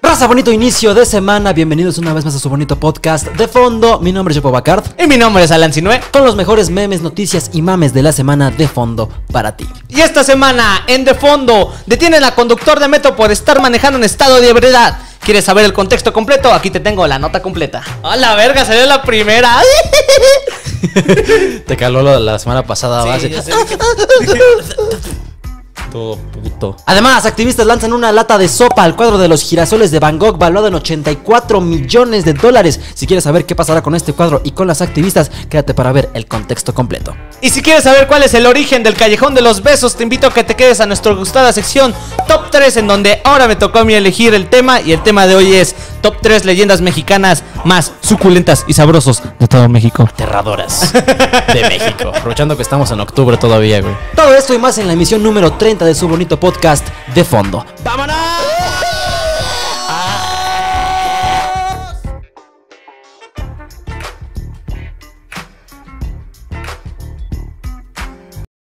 Raza, bonito inicio de semana. Bienvenidos una vez más a su bonito podcast de fondo. Mi nombre es Jopo Bacard. Y mi nombre es Alan Sinue. Con los mejores memes, noticias y mames de la semana de fondo para ti. Y esta semana, en De Fondo, detienen a conductor de metro por estar manejando en estado de ebriedad. ¿Quieres saber el contexto completo? Aquí te tengo la nota completa. ¡A la verga! Salió la primera. te caló lo de la semana pasada. Sí, todo puto. Además, activistas lanzan una lata de sopa al cuadro de los girasoles de Van Gogh, valuado en 84 millones de dólares. Si quieres saber qué pasará con este cuadro y con las activistas, quédate para ver el contexto completo. Y si quieres saber cuál es el origen del Callejón de los Besos, te invito a que te quedes a nuestra gustada sección Top 3, en donde ahora me tocó a mí elegir el tema. Y el tema de hoy es Top 3 leyendas mexicanas más suculentas y sabrosos de todo México. Aterradoras de México. Aprovechando que estamos en octubre todavía, güey. Todo esto y más en la emisión número 30 de su bonito podcast de fondo. ¡Vámonos!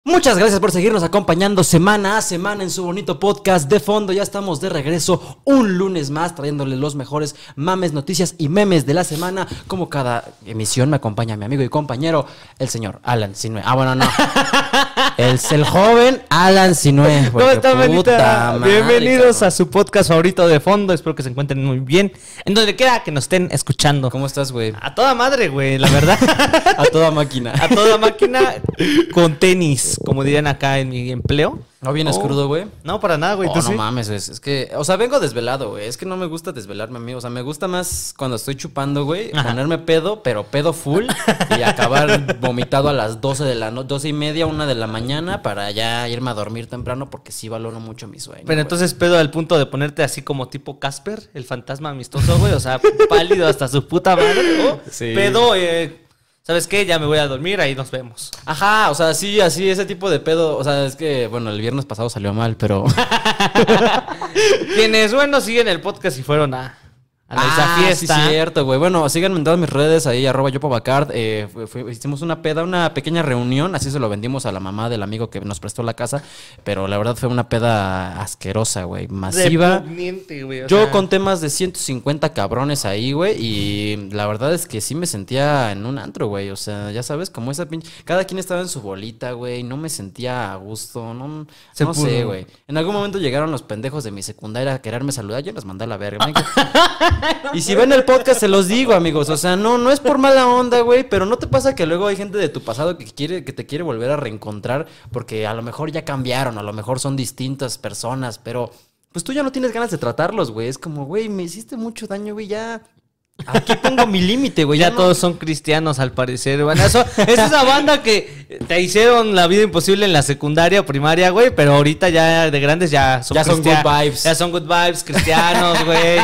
Muchas gracias por seguirnos acompañando semana a semana en su bonito podcast de fondo. Ya estamos de regreso un lunes más trayéndoles los mejores mames, noticias y memes de la semana. Como cada emisión me acompaña mi amigo y compañero, el señor Alan Sinue. Ah, bueno, no. es el joven Alan Sinue. ¿Cómo está, manita? Bienvenidos a su podcast favorito de fondo. Espero que se encuentren muy bien. En donde queda que nos estén escuchando. ¿Cómo estás, güey? A toda madre, güey, la verdad. a toda máquina. A toda máquina con tenis como dirían acá en mi empleo. ¿No vienes oh. crudo, güey? No, para nada, güey. Oh, no mames, es, es que, o sea, vengo desvelado, güey. Es que no me gusta desvelarme a mí. O sea, me gusta más cuando estoy chupando, güey, ponerme pedo, pero pedo full y acabar vomitado a las 12 de la noche, 12 y media, una de la mañana para ya irme a dormir temprano porque sí valoro mucho mi sueño. Pero entonces pedo al punto de ponerte así como tipo Casper, el fantasma amistoso, güey. O sea, pálido hasta su puta madre. Pedo, eh ¿sabes qué? Ya me voy a dormir, ahí nos vemos. Ajá, o sea, sí, así, ese tipo de pedo. O sea, es que, bueno, el viernes pasado salió mal, pero. Quienes, bueno, siguen el podcast y fueron a a ah, cierto, güey. Bueno, síganme en todas mis redes ahí, arroba yo eh, hicimos una peda, una pequeña reunión, así se lo vendimos a la mamá del amigo que nos prestó la casa, pero la verdad fue una peda asquerosa, güey, masiva. yo conté más de 150 cabrones ahí, güey, y la verdad es que sí me sentía en un antro, güey. O sea, ya sabes, como esa pinche. Cada quien estaba en su bolita, güey, no me sentía a gusto, no, sé, güey. En algún momento llegaron los pendejos de mi secundaria a quererme saludar, yo les mandé a la verga. Y si ven el podcast, se los digo, amigos. O sea, no, no es por mala onda, güey. Pero no te pasa que luego hay gente de tu pasado que quiere, que te quiere volver a reencontrar, porque a lo mejor ya cambiaron, a lo mejor son distintas personas, pero pues tú ya no tienes ganas de tratarlos, güey. Es como, güey, me hiciste mucho daño, güey, ya Aquí pongo mi límite, güey. Ya todos son cristianos, al parecer. Bueno, eso, es esa banda que te hicieron la vida imposible en la secundaria o primaria, güey. Pero ahorita ya de grandes ya son good vibes. Ya son good vibes, cristianos, güey.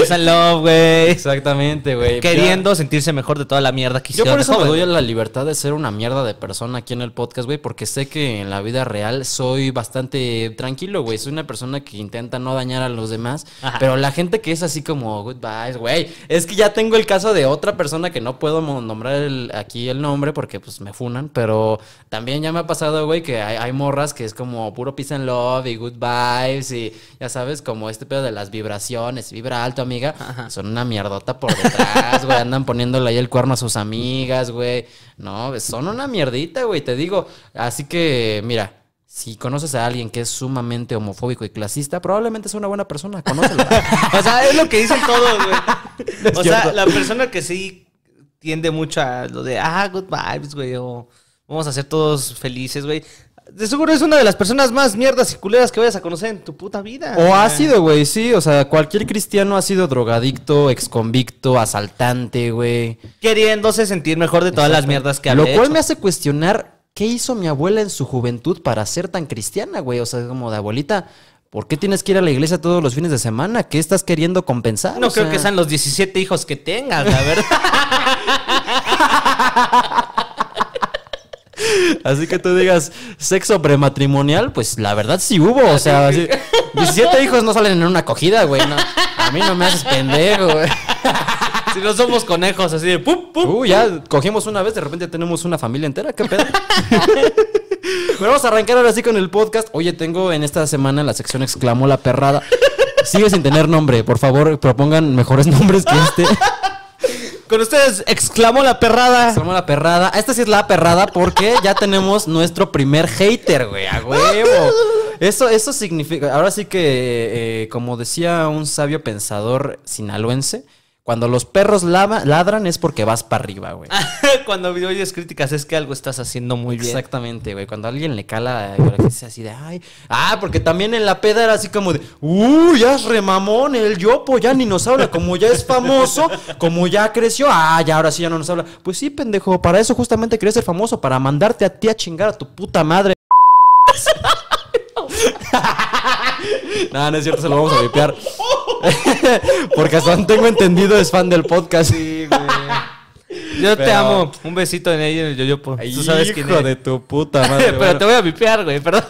esa love, güey. Exactamente, güey. Queriendo sentirse mejor de toda la mierda que hicieron. Yo por eso me doy la libertad de ser una mierda de persona aquí en el podcast, güey. Porque sé que en la vida real soy bastante tranquilo, güey. Soy una persona que intenta no dañar a los demás. Pero la gente que es así como good vibes, güey. Es que ya tengo el caso de otra persona que no puedo nombrar aquí el nombre porque pues me funan, pero también ya me ha pasado, güey, que hay, morras que es como puro peace and love y good vibes y ya sabes, como este pedo de las vibraciones, vibra alto, amiga, son una mierdota por detrás, güey, andan poniéndole ahí el cuerno a sus amigas, güey, no, son una mierdita, güey, te digo, así que mira, si conoces a alguien que es sumamente homofóbico y clasista, probablemente es una buena persona, Conócelo. o sea, es lo que dicen todos, güey. O sea, la persona que sí tiende mucho a lo de, ah, good vibes, güey, o vamos a ser todos felices, güey. De seguro es una de las personas más mierdas y culeras que vayas a conocer en tu puta vida. O ha sido, güey, sí. O sea, cualquier cristiano ha sido drogadicto, exconvicto, asaltante, güey. Queriéndose sentir mejor de todas las mierdas que ha Lo cual me hace cuestionar ¿qué hizo mi abuela en su juventud para ser tan cristiana, güey? O sea, como de abuelita, ¿por qué tienes que ir a la iglesia todos los fines de semana? ¿Qué estás queriendo compensar? No creo que sean los 17 hijos que tengas, la verdad. Así que tú digas sexo prematrimonial, pues la verdad sí hubo. O sea, así, 17 hijos no salen en una acogida, güey. a mí no me haces pendejo, güey. Si no somos conejos, así de pum, pum. Uh, ya cogimos una vez, de repente tenemos una familia entera, qué pedo. Pero vamos a arrancar ahora sí con el podcast. Oye, tengo en esta semana la sección Exclamó la perrada. Sigue sin tener nombre, por favor, propongan mejores nombres que este. Con ustedes, exclamó la perrada. Exclamó la perrada. Esta sí es la perrada porque ya tenemos nuestro primer hater, güey, a huevo. Eso, eso significa. Ahora sí que, eh, eh, como decía un sabio pensador sinaloense, cuando los perros ladran es porque vas para arriba, güey. Cuando oyes críticas es que algo estás haciendo muy bien. Exactamente, güey. Cuando alguien le cala, es así de, ay. Ah, porque también en la peda era así como de, Uy, ya es remamón, el yopo ya ni nos habla. Como ya es famoso, como ya creció, ah, ya ahora sí ya no nos habla. Pues sí, pendejo, para eso justamente querías ser famoso, para mandarte a ti a chingar a tu puta madre. no, no es cierto, se lo vamos a limpiar. Porque hasta tengo entendido es fan del podcast. Sí, güey. Yo te amo. Un besito en ella en el yoyopo. Tú sabes Hijo de tu puta madre. Pero te voy a vipear, güey, perdón.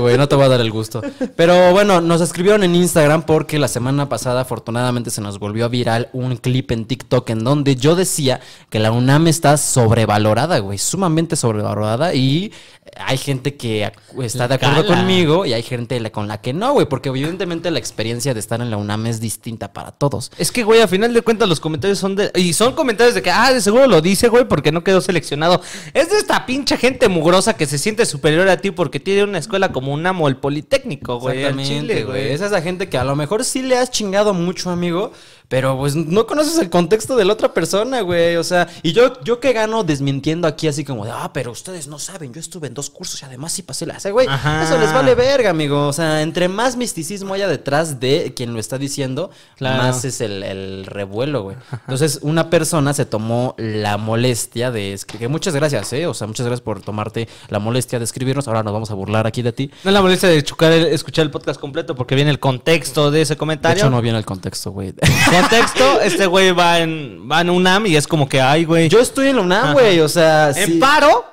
güey, no te voy a dar el gusto. Pero bueno, nos escribieron en Instagram porque la semana pasada afortunadamente se nos volvió viral un clip en TikTok en donde yo decía que la UNAM está sobrevalorada, güey, sumamente sobrevalorada y hay gente que está de acuerdo conmigo y hay gente con la que no, güey, porque evidentemente la experiencia de estar en la UNAM es distinta para todos. Es que, güey, a final de cuentas los comentarios son de... Y son comentarios de que, ah, de seguro lo dice, güey, porque no quedó seleccionado. Es de esta pinche gente mugrosa que se siente superior a ti porque tiene una escuela como un amo el Politécnico, güey. Exactamente, Chile, güey. Es la gente que a lo mejor sí le has chingado mucho, amigo, pero pues no conoces el contexto de la otra persona, güey. O sea, y yo, yo que gano desmintiendo aquí así como de, ah, pero ustedes no saben, yo estuve en dos cursos y además sí pasé la... O güey, eso les vale verga, amigo. O sea, entre más misticismo haya detrás de quien lo está diciendo, más es el, revuelo, güey. Entonces, una persona se tomó la molestia de... escribir. muchas gracias, ¿eh? O sea, muchas gracias por tomarte la molestia de escribirnos. Ahora nos vamos a burlar aquí de ti. No es la molestia de escuchar el, escuchar el podcast completo porque viene el contexto de ese comentario. De hecho, no viene el contexto, güey. texto, este güey va en, va UNAM y es como que, ay, güey. Yo estoy en la UNAM, güey, o sea. En paro,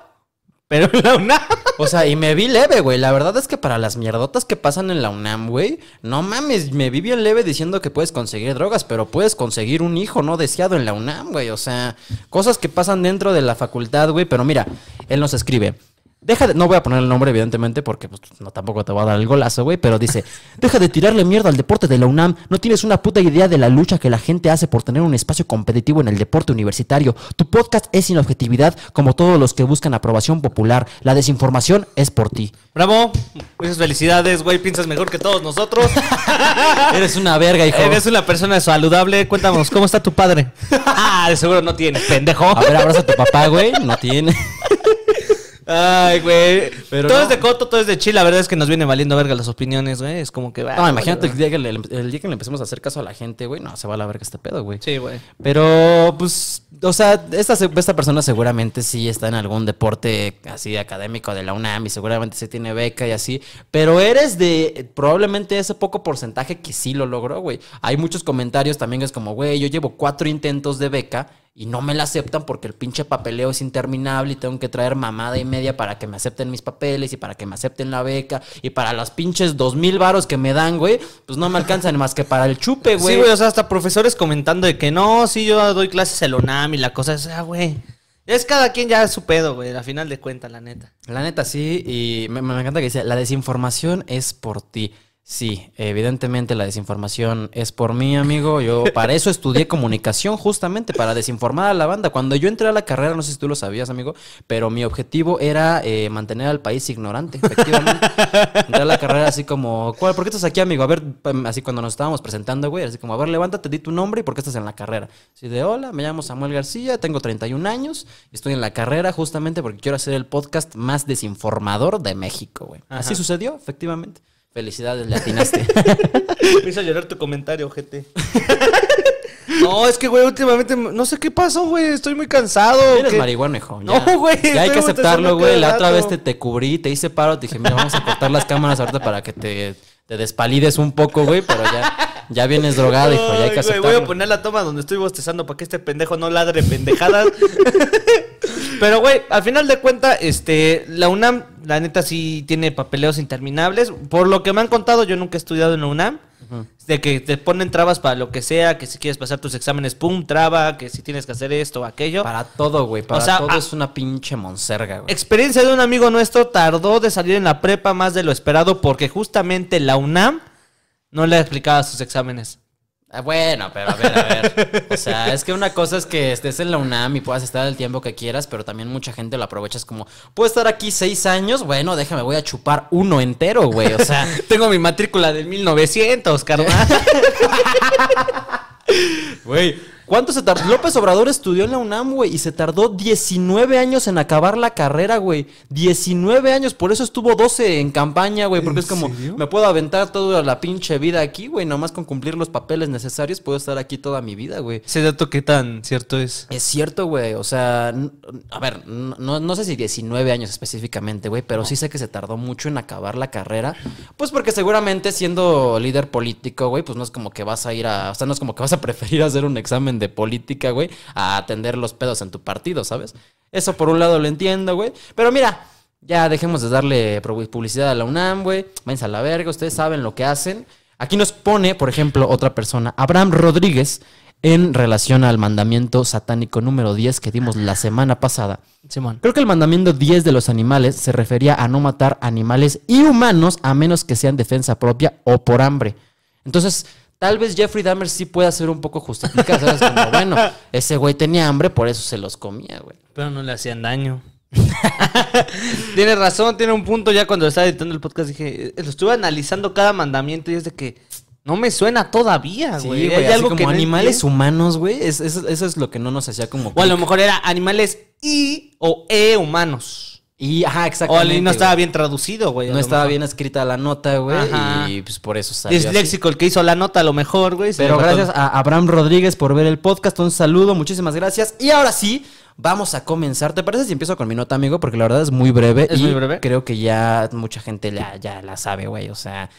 pero en la UNAM. O sea, y me vi leve, güey. La verdad es que para las mierdotas que pasan en la UNAM, güey, no mames, me vi bien leve diciendo que puedes conseguir drogas, pero puedes conseguir un hijo no deseado en la UNAM, güey. O sea, cosas que pasan dentro de la facultad, güey. Pero mira, él nos escribe. Deja de, no voy a poner el nombre, evidentemente, porque pues, no, tampoco te va a dar el golazo, güey, pero dice, deja de tirarle mierda al deporte de la UNAM, no tienes una puta idea de la lucha que la gente hace por tener un espacio competitivo en el deporte universitario, tu podcast es sin objetividad como todos los que buscan aprobación popular, la desinformación es por ti. Bravo, muchas felicidades, güey, piensas mejor que todos nosotros. Eres una verga, hijo. Eres una persona saludable, cuéntanos, ¿cómo está tu padre? ah, de seguro no tiene, pendejo. A ver, abraza a tu papá, güey, no tiene. Ay, güey. Pero todo es de coto, todo es de chile. La verdad es que nos viene valiendo verga las opiniones, güey. Es como que No, ah, imagínate el día que, le, el empecemos a hacer caso a la gente, güey. No, se va a la verga este pedo, güey. Sí, güey. Pero, pues, o sea, esta, esta persona seguramente sí está en algún deporte así académico de la UNAM y seguramente sí tiene beca y así. Pero eres de probablemente ese poco porcentaje que sí lo logró, güey. Hay muchos comentarios también que es como, güey, yo llevo cuatro intentos de beca y no me la aceptan porque el pinche papeleo es interminable y tengo que traer mamada y media para que me acepten mis papeles y para que me acepten la beca y para las pinches dos mil varos que me dan, güey, pues no me alcanzan más que para el chupe, güey. Sí, güey, o sea, hasta profesores comentando de que no, sí, yo doy clases en la UNAM y la cosa O sea, güey. Es cada quien ya su pedo, güey, al final de cuentas, la neta. La neta, sí, y me, me encanta que dice, la desinformación es por ti. Sí, evidentemente la desinformación es por mí, amigo. Yo para eso estudié comunicación, justamente, para desinformar a la banda. Cuando yo entré a la carrera, no sé si tú lo sabías, amigo, pero mi objetivo era eh, mantener al país ignorante, efectivamente. entré a la carrera así como, ¿cuál, ¿por qué estás aquí, amigo? A ver, em, así cuando nos estábamos presentando, güey, así como, a ver, levántate, di tu nombre y por qué estás en la carrera. Así de, hola, me llamo Samuel García, tengo 31 años, estoy en la carrera justamente porque quiero hacer el podcast más desinformador de México, güey. Así sucedió, efectivamente. Felicidades, le atinaste. Me hizo llorar tu comentario, gente. No, es que, güey, últimamente no sé qué pasó, güey. Estoy muy cansado. ¿Tienes marihuana, hijo. no, güey. hay que aceptarlo, güey. La otra vez te, te cubrí, te hice paro. Te dije, mira, vamos a cortar las cámaras ahorita para que te, despalides un poco, güey. Pero ya, ya vienes drogado, hijo. Ya hay que aceptarlo. voy a poner la toma donde estoy bostezando para que este pendejo no ladre pendejadas. Pero, güey, al final de cuentas, este, la UNAM, la neta, sí tiene papeleos interminables. Por lo que me han contado, yo nunca he estudiado en la UNAM. De que te ponen trabas para lo que sea, que si quieres pasar tus exámenes, pum, traba, que si tienes que hacer esto, o aquello. Para todo, güey, para todo ah, es una pinche monserga, güey. Experiencia de un amigo nuestro tardó de salir en la prepa más de lo esperado porque justamente la UNAM no le explicaba sus exámenes. Ah, bueno, pero a ver, a ver. O sea, es que una cosa es que estés en la UNAM y puedas estar el tiempo que quieras, pero también mucha gente lo aprovechas como, puedo estar aquí seis años, bueno, déjame, voy a chupar uno entero, güey. O sea, tengo mi matrícula del 1900, carnal. Güey, ¿Cuánto se tardó? López Obrador estudió en la UNAM, güey, y se tardó 19 años en acabar la carrera, güey. 19 años, por eso estuvo 12 en campaña, güey, porque es como, me puedo aventar toda la pinche vida aquí, güey, nomás con cumplir los papeles necesarios puedo estar aquí toda mi vida, güey. Ese dato qué tan cierto es. Es cierto, güey, o sea, a ver, no, sé si 19 años específicamente, güey, pero sí sé que se tardó mucho en acabar la carrera, pues porque seguramente siendo líder político, güey, pues no es como que vas a ir a, o sea, no es como que vas a preferir hacer un examen de política, güey, a atender los pedos en tu partido, ¿sabes? Eso por un lado lo entiendo, güey. Pero mira, ya dejemos de darle publicidad a la UNAM, güey. Váyanse a la verga, ustedes saben lo que hacen. Aquí nos pone, por ejemplo, otra persona, Abraham Rodríguez, en relación al mandamiento satánico número 10 que dimos la semana pasada. Simón. Creo que el mandamiento 10 de los animales se refería a no matar animales y humanos a menos que sean defensa propia o por hambre. Entonces, Tal vez Jeffrey Dahmer sí pueda ser un poco justificado. bueno, ese güey tenía hambre, por eso se los comía, güey. Pero no le hacían daño. tiene razón, tiene un punto. Ya cuando estaba editando el podcast dije, eh, lo estuve analizando cada mandamiento y es de que no me suena todavía, güey. Sí, algo como que animales humanos, güey. eso es lo que no nos hacía como. O a lo mejor era animales y o e humanos. Y, ajá, exactamente. O no estaba bien traducido, güey. No estaba bien escrita la nota, güey. Y pues por eso salió. Es léxico el que hizo la nota, a lo mejor, güey. Pero gracias a Abraham Rodríguez por ver el podcast. Un saludo, muchísimas gracias. Y ahora sí, vamos a comenzar. ¿Te parece si empiezo con mi nota, amigo? Porque la verdad es muy breve. y muy breve. Creo que ya mucha gente la, ya la sabe, güey. O sea,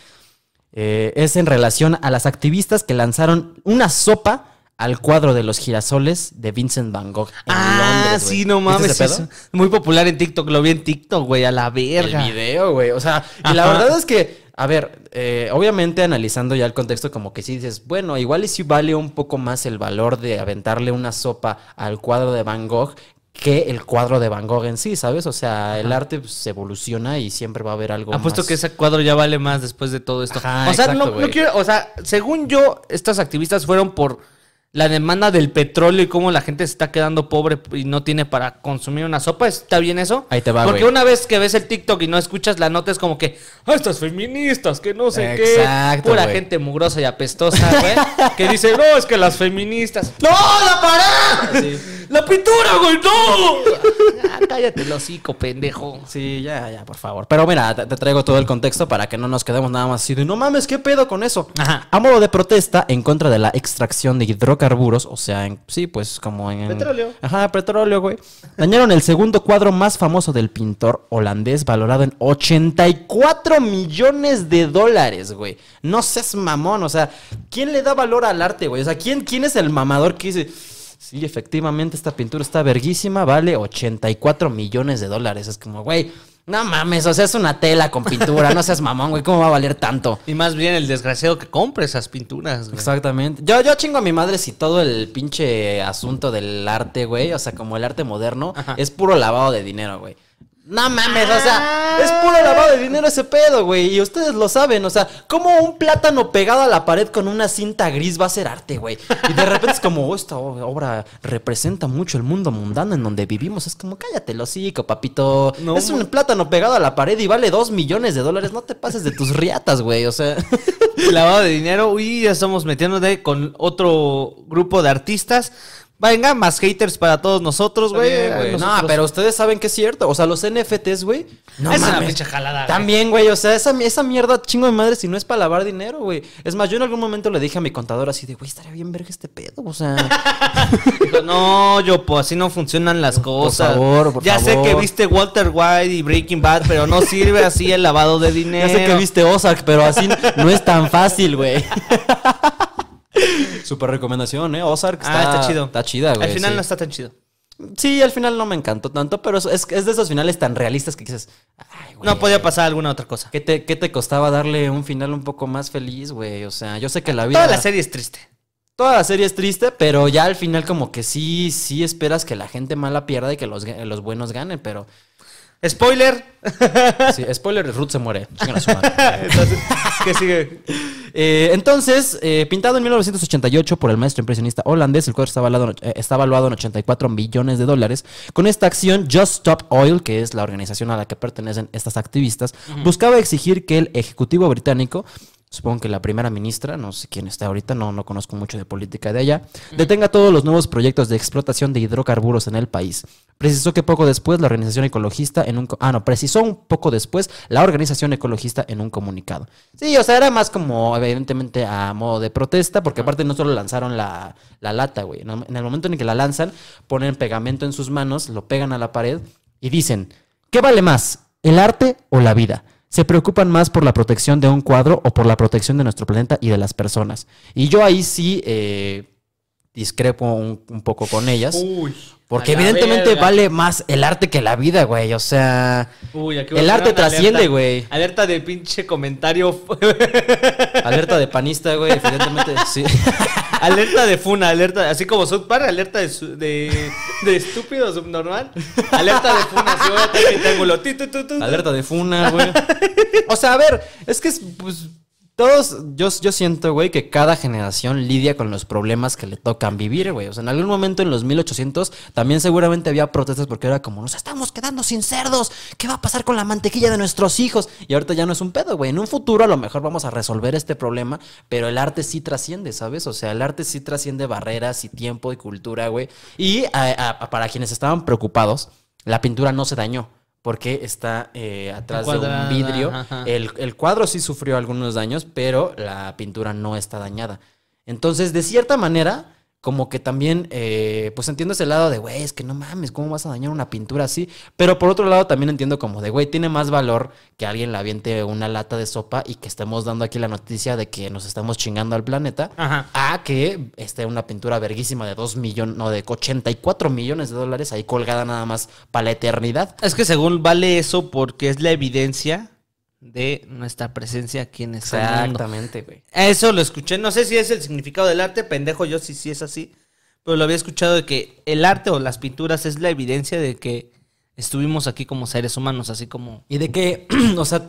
eh, es en relación a las activistas que lanzaron una sopa al cuadro de los girasoles de Vincent Van Gogh. ah, sí, no mames. Muy popular en TikTok, lo vi en TikTok, güey, a la verga. El video, güey. O sea, y la verdad es que, a ver, eh, obviamente analizando ya el contexto, como que sí dices, bueno, igual y si vale un poco más el valor de aventarle una sopa al cuadro de Van Gogh que el cuadro de Van Gogh en sí, ¿sabes? O sea, el arte se pues, evoluciona y siempre va a haber algo Apuesto que ese cuadro ya vale más después de todo esto. o sea, no, quiero, o sea, según yo, estas activistas fueron por la demanda del petróleo y cómo la gente se está quedando pobre y no tiene para consumir una sopa. ¿Está bien eso? Ahí te va, Porque una vez que ves el TikTok y no escuchas la nota es como que, ah, estas feministas, que no sé Exacto, qué. Pura gente mugrosa y apestosa, güey. que dice, no, es que las feministas. ¡No, la pará! ¡La pintura, güey! ¡No! cállate el hocico, pendejo. Sí, ya, ya, por favor. Pero mira, te, traigo todo el contexto para que no nos quedemos nada más así de no mames, ¿qué pedo con eso? Ajá. A modo de protesta en contra de la extracción de hidrocarburos, o sea, en, sí, pues como en. Petróleo. Ajá, petróleo, güey. Dañaron el segundo cuadro más famoso del pintor holandés, valorado en 84 millones de dólares, güey. No seas mamón, o sea, ¿quién le da valor al arte, güey? O sea, ¿quién, quién es el mamador que dice y efectivamente, esta pintura está verguísima, vale 84 millones de dólares. Es como, güey, no mames, o sea, es una tela con pintura, no seas mamón, güey, ¿cómo va a valer tanto? Y más bien el desgraciado que compre esas pinturas, güey. Exactamente. Yo, yo chingo a mi madre si todo el pinche asunto del arte, güey, o sea, como el arte moderno, es puro lavado de dinero, güey. No mames, o sea, es puro ah. lavado de dinero ese pedo, güey. Y ustedes lo saben, o sea, como un plátano pegado a la pared con una cinta gris va a ser arte, güey. Y de repente es como, oh, esta obra representa mucho el mundo mundano en donde vivimos. Es como, cállate, lo hocico, papito. es un plátano pegado a la pared y vale dos millones de dólares. No te pases de tus riatas, güey. O sea, lavado de dinero. Uy, ya estamos metiéndote con otro grupo de artistas Venga, más haters para todos nosotros, güey. no, pero ustedes saben que es cierto. O sea, los NFTs, güey. No es una pinche jalada. También, güey. O sea, esa, esa mierda chingo de madre si no es para lavar dinero, güey. Es más, yo en algún momento le dije a mi contador así de, güey, estaría bien verga este pedo. O sea. no, yo, pues así no funcionan las cosas. Por favor, por ya sé que viste Walter White y Breaking Bad, pero no sirve así el lavado de dinero. Ya sé que viste Ozark, pero así no es tan fácil, güey. Super recomendación, ¿eh? Ozark ah, está, está chido. Está chida, güey. Al final no está tan chido. Sí, al final no me encantó tanto, pero es, es de esos finales tan realistas que dices, Ay, güey, no podía pasar alguna otra cosa. ¿Qué te, te costaba darle un final un poco más feliz, güey? O sea, yo sé que la vida... Toda la serie es triste. Toda la serie es triste, pero ya al final como que sí, sí esperas que la gente mala pierda y que los, los buenos ganen, pero... Spoiler. Sí, spoiler, Ruth se muere. Entonces, eh, eh, pintado en 1988 por el maestro impresionista holandés, el cuadro está valuado, en eh, en 84 millones de dólares. Con esta acción, Just Stop Oil, que es la organización a la que pertenecen estas activistas, buscaba exigir que el Ejecutivo británico supongo que la primera ministra, no sé quién está ahorita, no, no conozco mucho de política de allá, detenga todos los nuevos proyectos de explotación de hidrocarburos en el país. Precisó que poco después la organización ecologista en un... Ah, no, precisó un poco después la organización ecologista en un comunicado. Sí, o sea, era más como evidentemente a modo de protesta, porque aparte no solo lanzaron la, la lata, güey. En el momento en que la lanzan, ponen pegamento en sus manos, lo pegan a la pared y dicen, ¿qué vale más? ¿El arte o la vida? se preocupan más por la protección de un cuadro o por la protección de nuestro planeta y de las personas. Y yo ahí sí eh, discrepo un, poco con ellas. Uy, porque evidentemente vale más el arte que la vida, güey. O sea, Uy, el arte trasciende, güey. Alerta de pinche comentario. alerta de panista, güey. Evidentemente, sí. alerta de funa, alerta, así como South alerta de, de, de, estúpido subnormal. Alerta de funa, sí, güey, Alerta de funa, güey. O sea, a ver, es que es, pues, yo, yo siento, güey, que cada generación lidia con los problemas que le tocan vivir, güey. O sea, en algún momento en los 1800 también seguramente había protestas porque era como, nos estamos quedando sin cerdos, ¿qué va a pasar con la mantequilla de nuestros hijos? Y ahorita ya no es un pedo, güey. En un futuro a lo mejor vamos a resolver este problema, pero el arte sí trasciende, ¿sabes? O sea, el arte sí trasciende barreras y tiempo y cultura, güey. Y para quienes estaban preocupados, la pintura no se dañó porque está eh, atrás de un vidrio. el, cuadro sí sufrió algunos daños, pero la pintura no está dañada. Entonces, de cierta manera, como que también, eh, pues entiendo ese lado de, güey, es que no mames, ¿cómo vas a dañar una pintura así? Pero por otro lado también entiendo como de, güey, tiene más valor que alguien le aviente una lata de sopa y que estemos dando aquí la noticia de que nos estamos chingando al planeta, a que esté una pintura verguísima de 2 millones, no, de 84 millones de dólares ahí colgada nada más para la eternidad. Es que según vale eso porque es la evidencia de nuestra presencia aquí en este Exactamente, güey. Eso lo escuché. No sé si es el significado del arte, pendejo, yo sí, sí es así. Pero lo había escuchado de que el arte o las pinturas es la evidencia de que estuvimos aquí como seres humanos, así como. Y de que, o sea,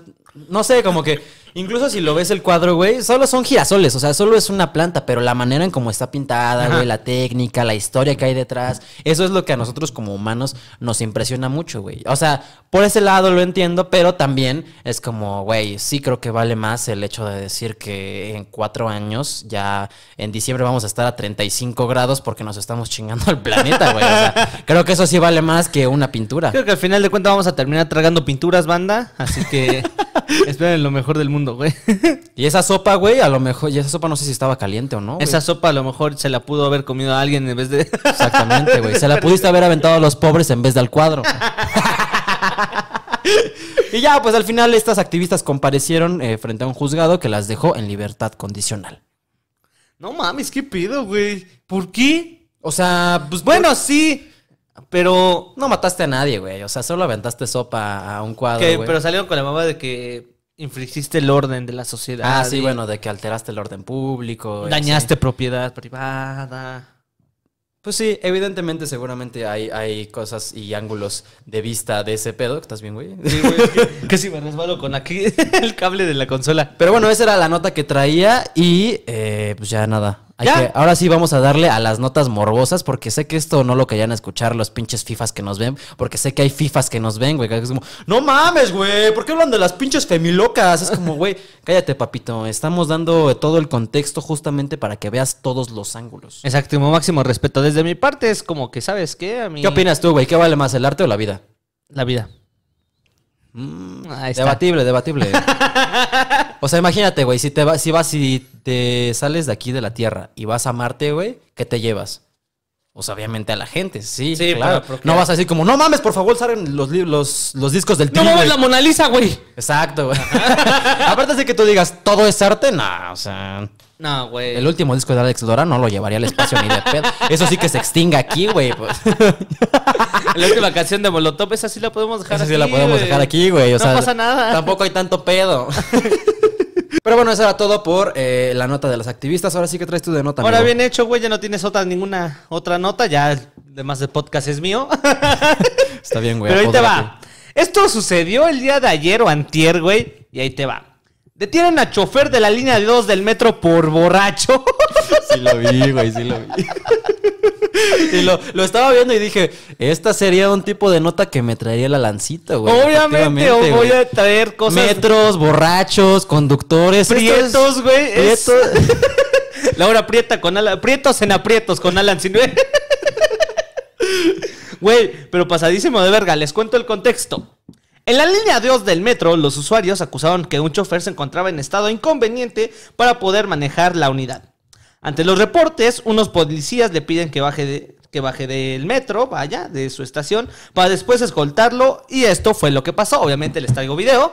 no sé, como que Incluso si lo ves el cuadro, güey, solo son girasoles, o sea, solo es una planta, pero la manera en cómo está pintada, güey, la técnica, la historia que hay detrás, eso es lo que a nosotros como humanos nos impresiona mucho, güey. O sea, por ese lado lo entiendo, pero también es como, güey, sí creo que vale más el hecho de decir que en cuatro años, ya en diciembre vamos a estar a 35 grados porque nos estamos chingando al planeta, güey. O sea, creo que eso sí vale más que una pintura. Creo que al final de cuentas vamos a terminar tragando pinturas, banda, así que esperen lo mejor del mundo. Y esa sopa, güey, a lo mejor, y esa sopa no sé si estaba caliente o no. Esa sopa a lo mejor se la pudo haber comido a alguien en vez de. Exactamente, güey. Se la pudiste haber aventado a los pobres en vez del cuadro. y ya, pues al final estas activistas comparecieron eh, frente a un juzgado que las dejó en libertad condicional. No mames, ¿qué pedo, güey? ¿Por qué? O sea, pues bueno, sí. Pero no mataste a nadie, güey. O sea, solo aventaste sopa a un cuadro. Pero salieron con la mamá de que infringiste el orden de la sociedad. Ah, sí, bueno, de que alteraste el orden público. Dañaste propiedad privada. Pues sí, evidentemente, seguramente hay, hay cosas y ángulos de vista de ese pedo. ¿Estás bien, güey? Sí, güey. que, me resbalo con aquí el cable de la consola. Pero bueno, esa era la nota que traía y eh, pues ya nada ahora sí vamos a darle a las notas morbosas, porque sé que esto no lo querían escuchar los pinches FIFAs que nos ven, porque sé que hay FIFAs que nos ven, güey. no mames, güey, ¿por qué hablan de las pinches femilocas? Es como, güey, cállate, papito. Estamos dando todo el contexto justamente para que veas todos los ángulos. Exacto, máximo respeto. Desde mi parte es como que, ¿sabes qué? A mí... ¿Qué opinas tú, güey? ¿Qué vale más, el arte o la vida? La vida. Mm, debatible, debatible. o sea, imagínate, güey, si te vas, si vas y te sales de aquí de la Tierra y vas a Marte, güey, ¿qué te llevas? pues obviamente a la gente, sí. Sí, claro. no vas a decir como, no mames, por favor, salen los, los, los discos del tío. No mames, la Mona Lisa, güey. Exacto, güey. Aparte de que tú digas, todo es arte, no, o sea. No, güey. El último disco de Alex Dora no lo llevaría al espacio ni de pedo. Eso sí que se extinga aquí, güey. Pues. La última canción de Molotov, esa sí la podemos dejar aquí. sí la podemos dejar aquí, güey. no pasa nada. Tampoco hay tanto pedo. Pero bueno, eso era todo por eh, la nota de los activistas. Ahora sí que traes tú de nota. Ahora bien hecho, güey. Ya no tienes otra ninguna otra nota. Ya además de podcast es mío. Está bien, güey. Pero ahí te va. Esto sucedió el día de ayer o antier, güey. Y ahí te va. Detienen a chofer de la línea 2 del metro por borracho. Sí lo vi, güey, sí lo vi. y lo, estaba viendo y dije, esta sería un tipo de nota que me traería la lancita, güey. Obviamente, voy a traer cosas. Metros, borrachos, conductores. Prietos, güey. La hora Prieta con Alan. Prietos en aprietos con Alan Sinue. Güey, pero pasadísimo de verga, les cuento el contexto. En la línea 2 del metro, los usuarios acusaron que un chofer se encontraba en estado inconveniente para poder manejar la unidad. Ante los reportes, unos policías le piden que baje, de, que baje del metro, vaya, de su estación, para después escoltarlo. Y esto fue lo que pasó. Obviamente les traigo video.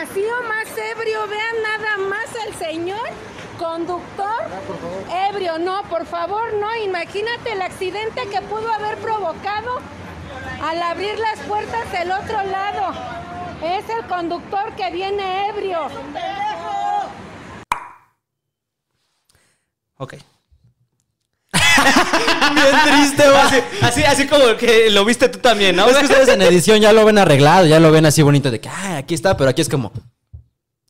Así o más ebrio, vean nada más el señor conductor ah, ebrio. No, por favor, no. Imagínate el accidente que pudo haber provocado al abrir las puertas del otro lado. Es el conductor que viene ebrio. Ok. Bien triste, Así, así, como que lo viste tú también, ¿no? Es que ustedes en edición ya lo ven arreglado, ya lo ven así bonito de que, ah, aquí está, pero aquí es como,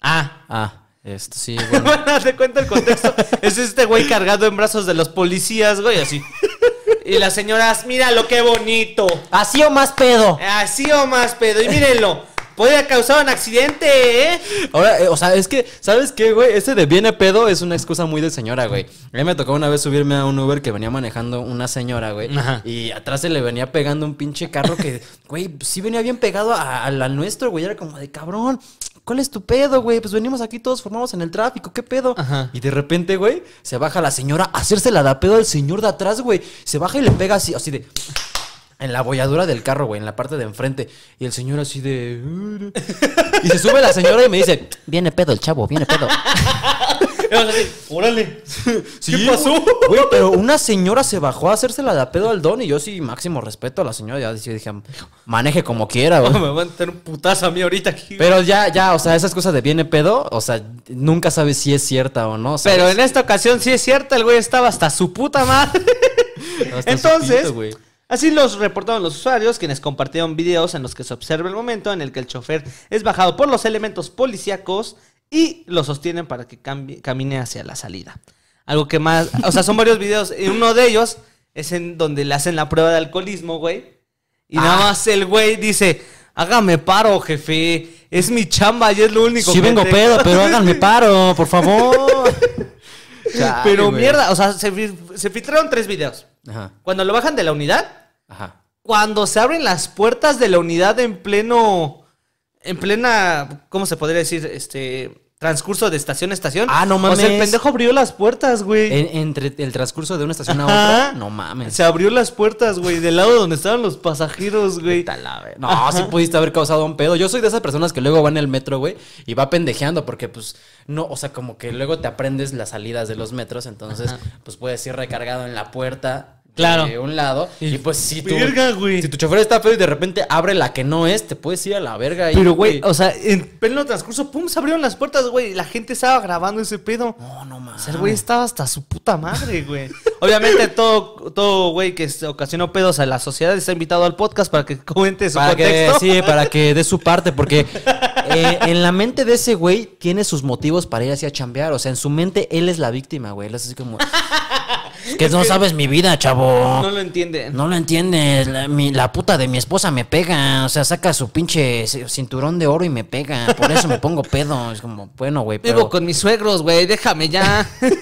ah, ah. Esto sí, bueno. bueno, te el contexto. Es este güey cargado en brazos de los policías, güey, así. Y las señoras, mira lo que bonito. Así o más pedo. Así o más pedo. Y mírenlo. Puede causar un accidente, ¿eh? Ahora, eh, o sea, es que, ¿sabes qué, güey? Ese de viene pedo es una excusa muy de señora, güey. A mí me tocó una vez subirme a un Uber que venía manejando una señora, güey. Y atrás se le venía pegando un pinche carro que, güey, sí venía bien pegado a- la nuestro, güey. Era como de cabrón. ¿Cuál es tu pedo, güey? Pues venimos aquí todos formados en el tráfico, ¿qué pedo? Ajá. Y de repente, güey, se baja la señora a hacerse la da pedo al señor de atrás, güey. Se baja y le pega así, así de en la bolladura del carro, güey, en la parte de enfrente. Y el señor así de. Mm". Y se sube la señora y me dice: Viene pedo el chavo, viene pedo. órale. Sí, ¿Qué pasó? Güey, pero una señora se bajó a hacérsela de pedo al don y yo sí, máximo respeto a la señora. Ya dije, maneje como quiera, güey. me van a meter un putazo a mí ahorita aquí. Pero ya, ya, o sea, esas cosas de viene pedo, o sea, nunca sabes si es cierta o no. Pero en esta ocasión sí es cierta, el güey estaba hasta su puta madre. Entonces, Así los reportaron los usuarios, quienes compartieron videos en los que se observa el momento en el que el chofer es bajado por los elementos policíacos y lo sostienen para que camine hacia la salida. Algo que más, o sea, son varios videos, y uno de ellos es en donde le hacen la prueba de alcoholismo, güey. Y nada ah. más el güey dice, hágame paro, jefe, es mi chamba y es lo único sí que... Sí vengo pedo, pero háganme paro, por favor. pero mierda, o sea, se filtraron tres videos. Cuando lo bajan de la unidad, cuando se abren las puertas de la unidad en pleno, en plena, ¿cómo se podría decir? Este, transcurso de estación a estación. Ah, no mames. O sea, el pendejo abrió las puertas, güey. entre el transcurso de una estación a otra, no mames. Se abrió las puertas, güey, del lado donde estaban los pasajeros, güey. No, sí pudiste haber causado un pedo. Yo soy de esas personas que luego van en el metro, güey, y va pendejeando porque, pues, no, o sea, como que luego te aprendes las salidas de los metros, entonces, pues puedes ir recargado en la puerta claro. de un lado. Y, pues si tu, si tu chofer está feo y de repente abre la que no es, te puedes ir a la verga. Pero, güey, o sea, en pleno transcurso, pum, se abrieron las puertas, güey. La gente estaba grabando ese pedo. No, no mames. el güey estaba hasta su puta madre, güey. Obviamente, todo, todo güey que ocasionó pedos a la sociedad está invitado al podcast para que comente su para Que, sí, para que dé su parte, porque eh, en la mente de ese güey tiene sus motivos para ir así a chambear. O sea, en su mente él es la víctima, güey. es así como. que no sabes mi vida, chavo. No lo entiende. No lo entiendes. La, puta de mi esposa me pega. O sea, saca su pinche cinturón de oro y me pega. Por eso me pongo pedo. Es como, bueno, güey. Pero... Vivo con mis suegros, güey. Déjame ya.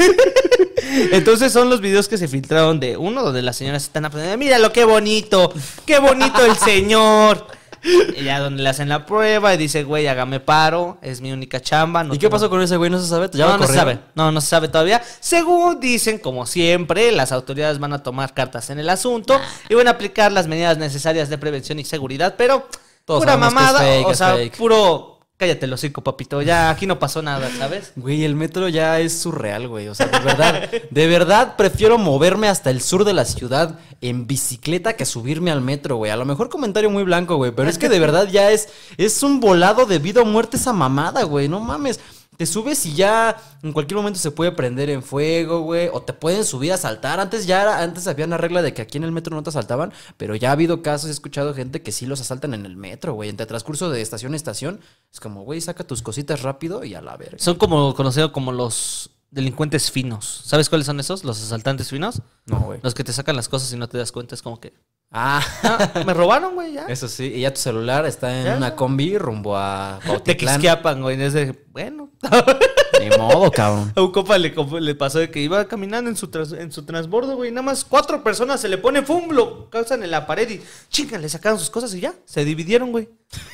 Entonces son los videos que se filtraron de uno donde las señoras están aprendiendo. Mira qué bonito. Qué bonito el señor. ya donde le hacen la prueba y dice, güey, hágame paro, es mi única chamba. ¿Y qué pasó con ese güey? ¿No se sabe? ¿Ya no, no se sabe. No, no se sabe todavía. Según dicen, como siempre, las autoridades van a tomar cartas en el asunto y van a aplicar las medidas necesarias de prevención y seguridad, pero pura mamada, o sea, puro cállate el hocico, papito, ya aquí no pasó nada, ¿sabes? Güey, el metro ya es surreal, güey. O sea, de verdad, de verdad prefiero moverme hasta el sur de la ciudad en bicicleta que subirme al metro, güey. A lo mejor comentario muy blanco, güey, pero es que de verdad ya es, es un volado de vida o muerte esa mamada, güey. No mames te subes y ya en cualquier momento se puede prender en fuego, güey, o te pueden subir a saltar. Antes ya antes había una regla de que aquí en el metro no te asaltaban, pero ya ha habido casos, he escuchado gente que sí los asaltan en el metro, güey, entre transcurso de estación a estación. Es como, güey, saca tus cositas rápido y a la verga. Son como Conocido como los delincuentes finos. ¿Sabes cuáles son esos? Los asaltantes finos. No, güey. Los que te sacan las cosas y no te das cuenta, es como que Ah, ah me robaron, güey, ya. Eso sí, y ya tu celular está en una combi rumbo a te Te güey, ese bueno, Ni modo, cabrón. A un copa le, pasó de que iba caminando en su, en su transbordo, güey. Nada más cuatro personas se le pone fumblo causan en la pared y chingan, le sacaron sus cosas y ya. Se dividieron, güey.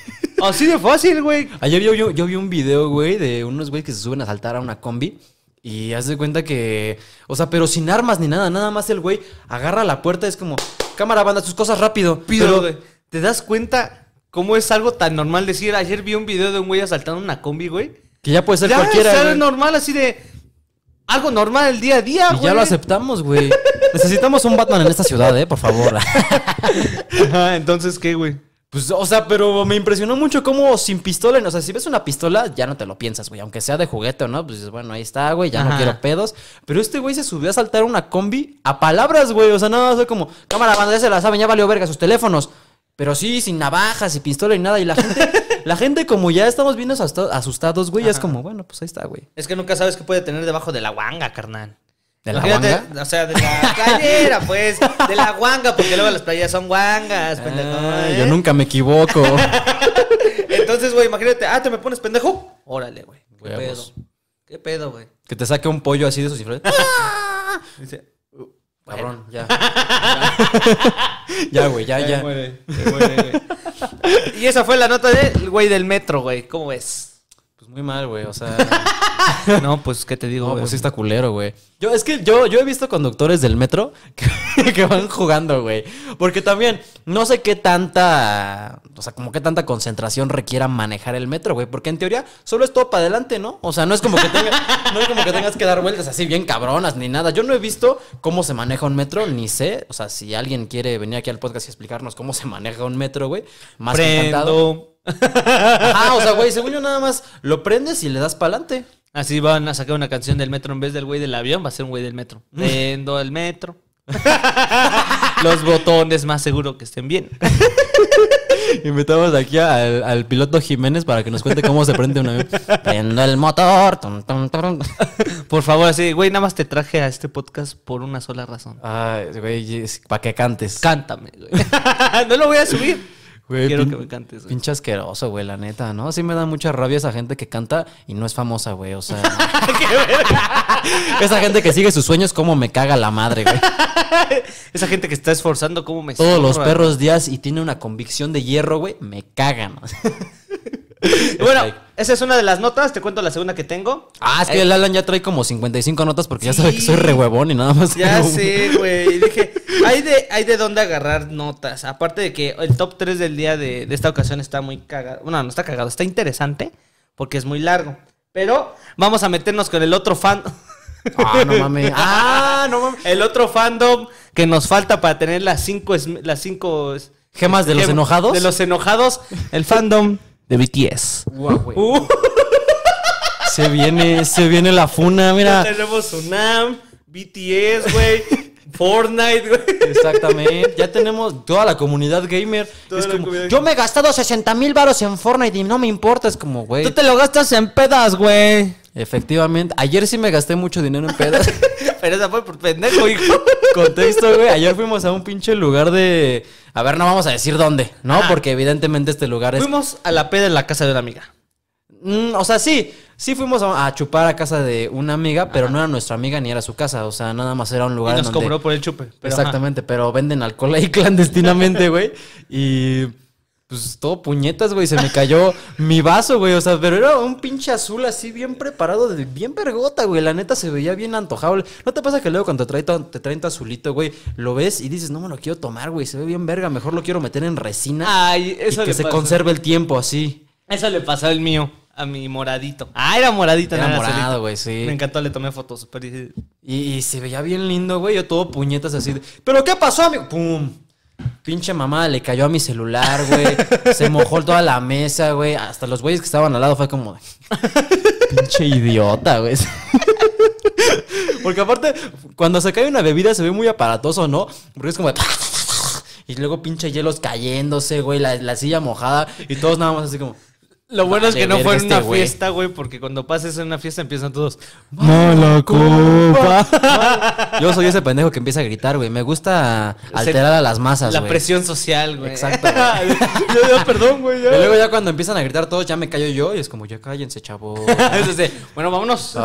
Así de fácil, güey. Ayer yo, vi un video, güey, de unos güey que se suben a saltar a una combi. Y haz de cuenta que. O sea, pero sin armas ni nada. Nada más el güey agarra la puerta es como. Cámara, banda, sus cosas rápido. Pero ¿Te das cuenta cómo es algo tan normal decir? Ayer vi un video de un güey asaltando una combi, güey que ya puede ser cualquiera. Ya normal, así de. Algo normal el día a día, y Ya lo aceptamos, güey. Necesitamos un Batman en esta ciudad, ¿eh? Por favor. entonces, ¿qué, güey? Pues, o sea, pero me impresionó mucho cómo sin pistola, o sea, si ves una pistola, ya no te lo piensas, güey. Aunque sea de juguete o no, pues bueno, ahí está, güey, ya no quiero pedos. Pero este güey se subió a saltar una combi a palabras, güey. O sea, nada, más soy como, cámara, banda, ya se la saben, ya valió verga sus teléfonos. Pero sí, sin navajas y pistola y nada. Y la gente, la gente como ya estamos viendo asustados, güey, ya es como, bueno, pues ahí está, güey. Es que nunca sabes qué puede tener debajo de la guanga, carnal. ¿De la guanga? O sea, de la cadera pues. De la guanga, porque luego las playas son guangas, pendejo. ¿eh? Yo nunca me equivoco. Entonces, güey, imagínate, ah, ¿te me pones pendejo? Órale, güey. ¿Qué pedo? ¿Qué pedo, güey? Que te saque un pollo así de sus cifras. ¡Ah! Dice, Cabrón, ya. ya, güey, ya, ya. ya. Muere, muere, y esa fue la nota del güey del metro, güey. ¿Cómo ves? Pues, muy mal, güey. O sea. no, pues, ¿qué te digo? No, pues está culero, güey. Yo, es que yo, yo he visto conductores del metro que, van jugando, güey. Porque también, no sé qué tanta. O sea, como qué tanta concentración requiera manejar el metro, güey. Porque en teoría solo es todo para adelante, ¿no? O sea, no es como que no es como que tengas que dar vueltas así bien cabronas ni nada. Yo no he visto cómo se maneja un metro, ni sé. O sea, si alguien quiere venir aquí al podcast y explicarnos cómo se maneja un metro, güey. Más que encantado. Ah, o sea, güey, según yo nada más lo prendes y le das para adelante. Así van a sacar una canción del metro en vez del güey del avión, va a ser un güey del metro. Mm. Prendo el metro. Los botones más seguro que estén bien. Invitamos aquí al, piloto Jiménez para que nos cuente cómo se prende un avión. Prendo el motor. Por favor, así, güey, nada más te traje a este podcast por una sola razón. Ay, güey, para que cantes. Cántame, güey. no lo voy a subir. Quiero que me cantes, Pinche asqueroso, güey, la neta, ¿no? Sí me da mucha rabia esa gente que canta y no es famosa, güey. O sea. esa gente que sigue sus sueños, como me caga la madre, güey. esa gente que está esforzando, como me Todos los perros días y tiene una convicción de hierro, güey, me cagan. bueno. Esa es una de las notas, te cuento la segunda que tengo. Ah, es que eh, el Alan ya trae como 55 notas porque ya sabe que soy re huevón y nada más. Ya sé, güey. Dije, hay de, hay de dónde agarrar notas. Aparte de que el top 3 del día de, esta ocasión está muy cagado. Bueno, no está cagado, está interesante porque es muy largo. Pero vamos a meternos con el otro fan. Ah, no mames. Ah, no mames. El otro fandom que nos falta para tener las cinco, las cinco gemas de los enojados. De los enojados, el fandom de BTS. Uh. se viene, se viene la funa, mira. Ya tenemos Sunam, BTS, güey. Fortnite, güey. Exactamente. Ya tenemos toda la comunidad gamer. yo me he gastado 60 mil baros en Fortnite y no me importa. Es como, güey Tú te lo gastas en pedas, güey. Efectivamente. Ayer sí me gasté mucho dinero en pedas. Pero esa fue por pendejo, hijo. Contexto, güey. Ayer fuimos a un pinche lugar de. A ver, no vamos a decir dónde, ¿no? Porque evidentemente este lugar es. Fuimos a la peda en la casa de una amiga. Mm, o sea, sí, sí fuimos a, chupar a casa de una amiga, pero no era nuestra amiga ni era su casa. O sea, nada más era un lugar. Y nos cobró por el chupe. exactamente, pero venden alcohol ahí clandestinamente, güey. y pues todo puñetas, güey. Se me cayó mi vaso, güey. O sea, pero era un pinche azul así bien preparado, de, bien vergota, güey. La neta se veía bien antojable. ¿No te pasa que luego cuando te traen azulito, güey, lo ves y dices, no me lo quiero tomar, güey? Se ve bien verga. Mejor lo quiero meter en resina. Ay, que se conserve el tiempo así. Eso le pasa al mío a mi moradito. Ah, era moradito, era, güey, sí. Me encantó, le tomé fotos. Super... Y, se veía bien lindo, güey. Yo todo puñetas así. ¿Pero qué pasó, amigo? ¡Pum! Pinche mamada le cayó a mi celular, güey. se mojó toda la mesa, güey. Hasta los güeyes que estaban al lado fue como. Pinche idiota, güey. Porque aparte, cuando se cae una bebida se ve muy aparatoso, ¿no? Porque es como. Y luego pinche hielos cayéndose, güey. la silla mojada. Y todos nada más así como. Lo bueno es que no fue en este una fiesta, güey, porque cuando pases en una fiesta empiezan todos. ¡No la Yo soy ese pendejo que empieza a gritar, güey. Me gusta alterar a las masas, La presión social, güey. Exacto. yo, ya, perdón, güey. Y luego ya cuando empiezan a gritar todos, ya me callo yo y es como, ya cállense, chavo. Entonces, bueno, vámonos.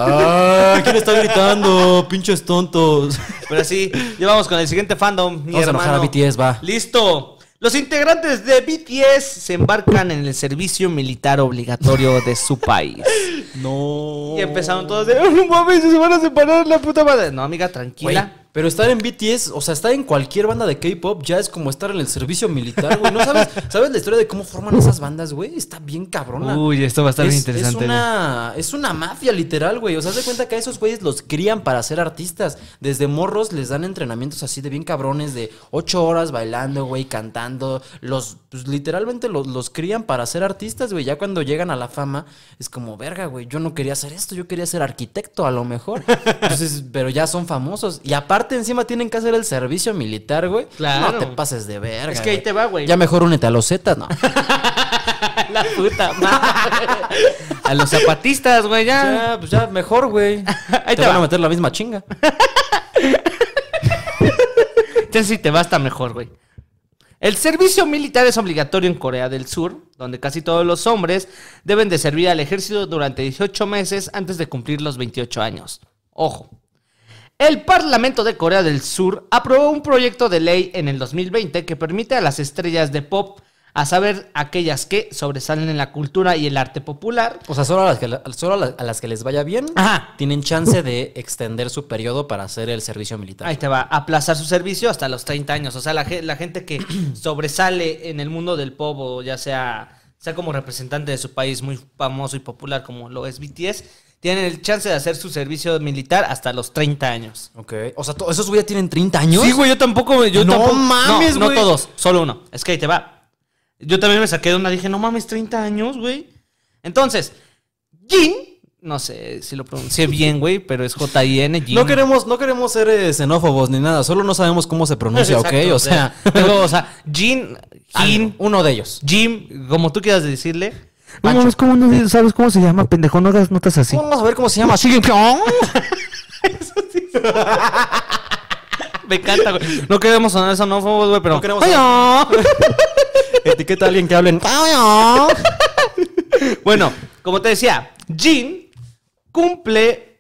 ¿Quién está gritando? Pinches tontos. Pero sí, ya vamos con el siguiente fandom. vamos a enojar a BTS, va. Listo. Los integrantes de BTS se embarcan en el servicio militar obligatorio de su país. No. Y empezaron todos de, no mames, se van a separar la puta madre. No, amiga, tranquila. Pero estar en BTS, o sea, estar en cualquier banda de K-pop ya es como estar en el servicio militar, güey. ¿No sabes? la historia de cómo forman esas bandas, güey? Está bien cabrona. Uy, esto va a estar interesante. Es una, es una mafia literal, güey. O sea, haz de cuenta que a esos güeyes los crían para ser artistas. Desde morros les dan entrenamientos así de bien cabrones, de ocho horas bailando, güey, cantando. Los, pues, literalmente los, los crían para ser artistas, güey. Ya cuando llegan a la fama, es como, verga, güey, yo no quería hacer esto, yo quería ser arquitecto a lo mejor. Entonces, pues, pero ya son famosos. Y aparte, encima tienen que hacer el servicio militar, güey. No te pases de verga. Es que ahí te va, güey. Ya mejor únete a los Z no. La puta A los zapatistas, güey, ya. pues ya, mejor, güey. Ahí te, van a meter la misma chinga. Entonces si te va está mejor, güey. El servicio militar es obligatorio en Corea del Sur, donde casi todos los hombres deben de servir al ejército durante 18 meses antes de cumplir los 28 años. Ojo, el Parlamento de Corea del Sur aprobó un proyecto de ley en el 2020 que permite a las estrellas de pop a saber aquellas que sobresalen en la cultura y el arte popular. O sea, solo a las que, solo a las que les vaya bien tienen chance de extender su periodo para hacer el servicio militar. Ahí te va, aplazar su servicio hasta los 30 años. O sea, la, la gente que sobresale en el mundo del pop o ya sea, sea como representante de su país muy famoso y popular como lo es BTS, tienen el chance de hacer su servicio militar hasta los 30 años. Ok. O sea, ¿esos güeyes tienen 30 años? Sí, güey, yo tampoco. no mames, güey. No todos, solo uno. Es que ahí te va. Yo también me saqué de una, dije, no mames, 30 años, güey. Entonces, Jin, no sé si lo pronuncié bien, güey, pero es J-I-N, Jin. No queremos, no queremos ser eh, xenófobos ni nada, solo no sabemos cómo se pronuncia, ¿ok? O sea, pero, o sea, Jin, Jin, uno de ellos. Jim, como tú quieras decirle. No, ¿sabes cómo, no sabes cómo se llama, pendejo. No hagas notas así. Vamos a ver cómo se llama. ¿Sí? Me encanta, güey. No queremos sonar sonófobos, güey, pero. No queremos ¡Ay! Etiqueta a alguien que hable hablen. bueno, como te decía, Jean cumple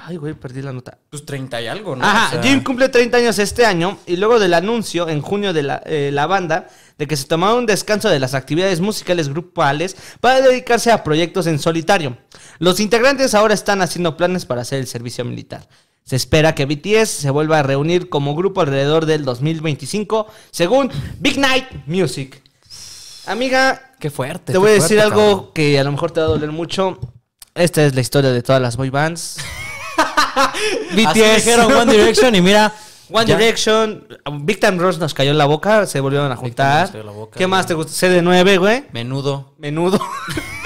Ay, güey, perdí la nota. Pues 30 y algo, ¿no? Ajá, Jim cumple 30 años este año y luego del anuncio en junio de eh, la, banda de que se tomaba un descanso de las actividades musicales grupales para dedicarse a proyectos en solitario. Los integrantes ahora están haciendo planes para hacer el servicio militar. Se espera que BTS se vuelva a reunir como grupo alrededor del 2025, según Big Night Music. Amiga, qué fuerte. Te voy a decir algo que a lo mejor te va a doler mucho. Esta es la historia de todas las boy bands. BTS. One Direction y mira. One Direction, Big Time Rush nos cayó en la boca, se volvieron a juntar. ¿Qué más te gusta? CD9, güey. Menudo. Menudo.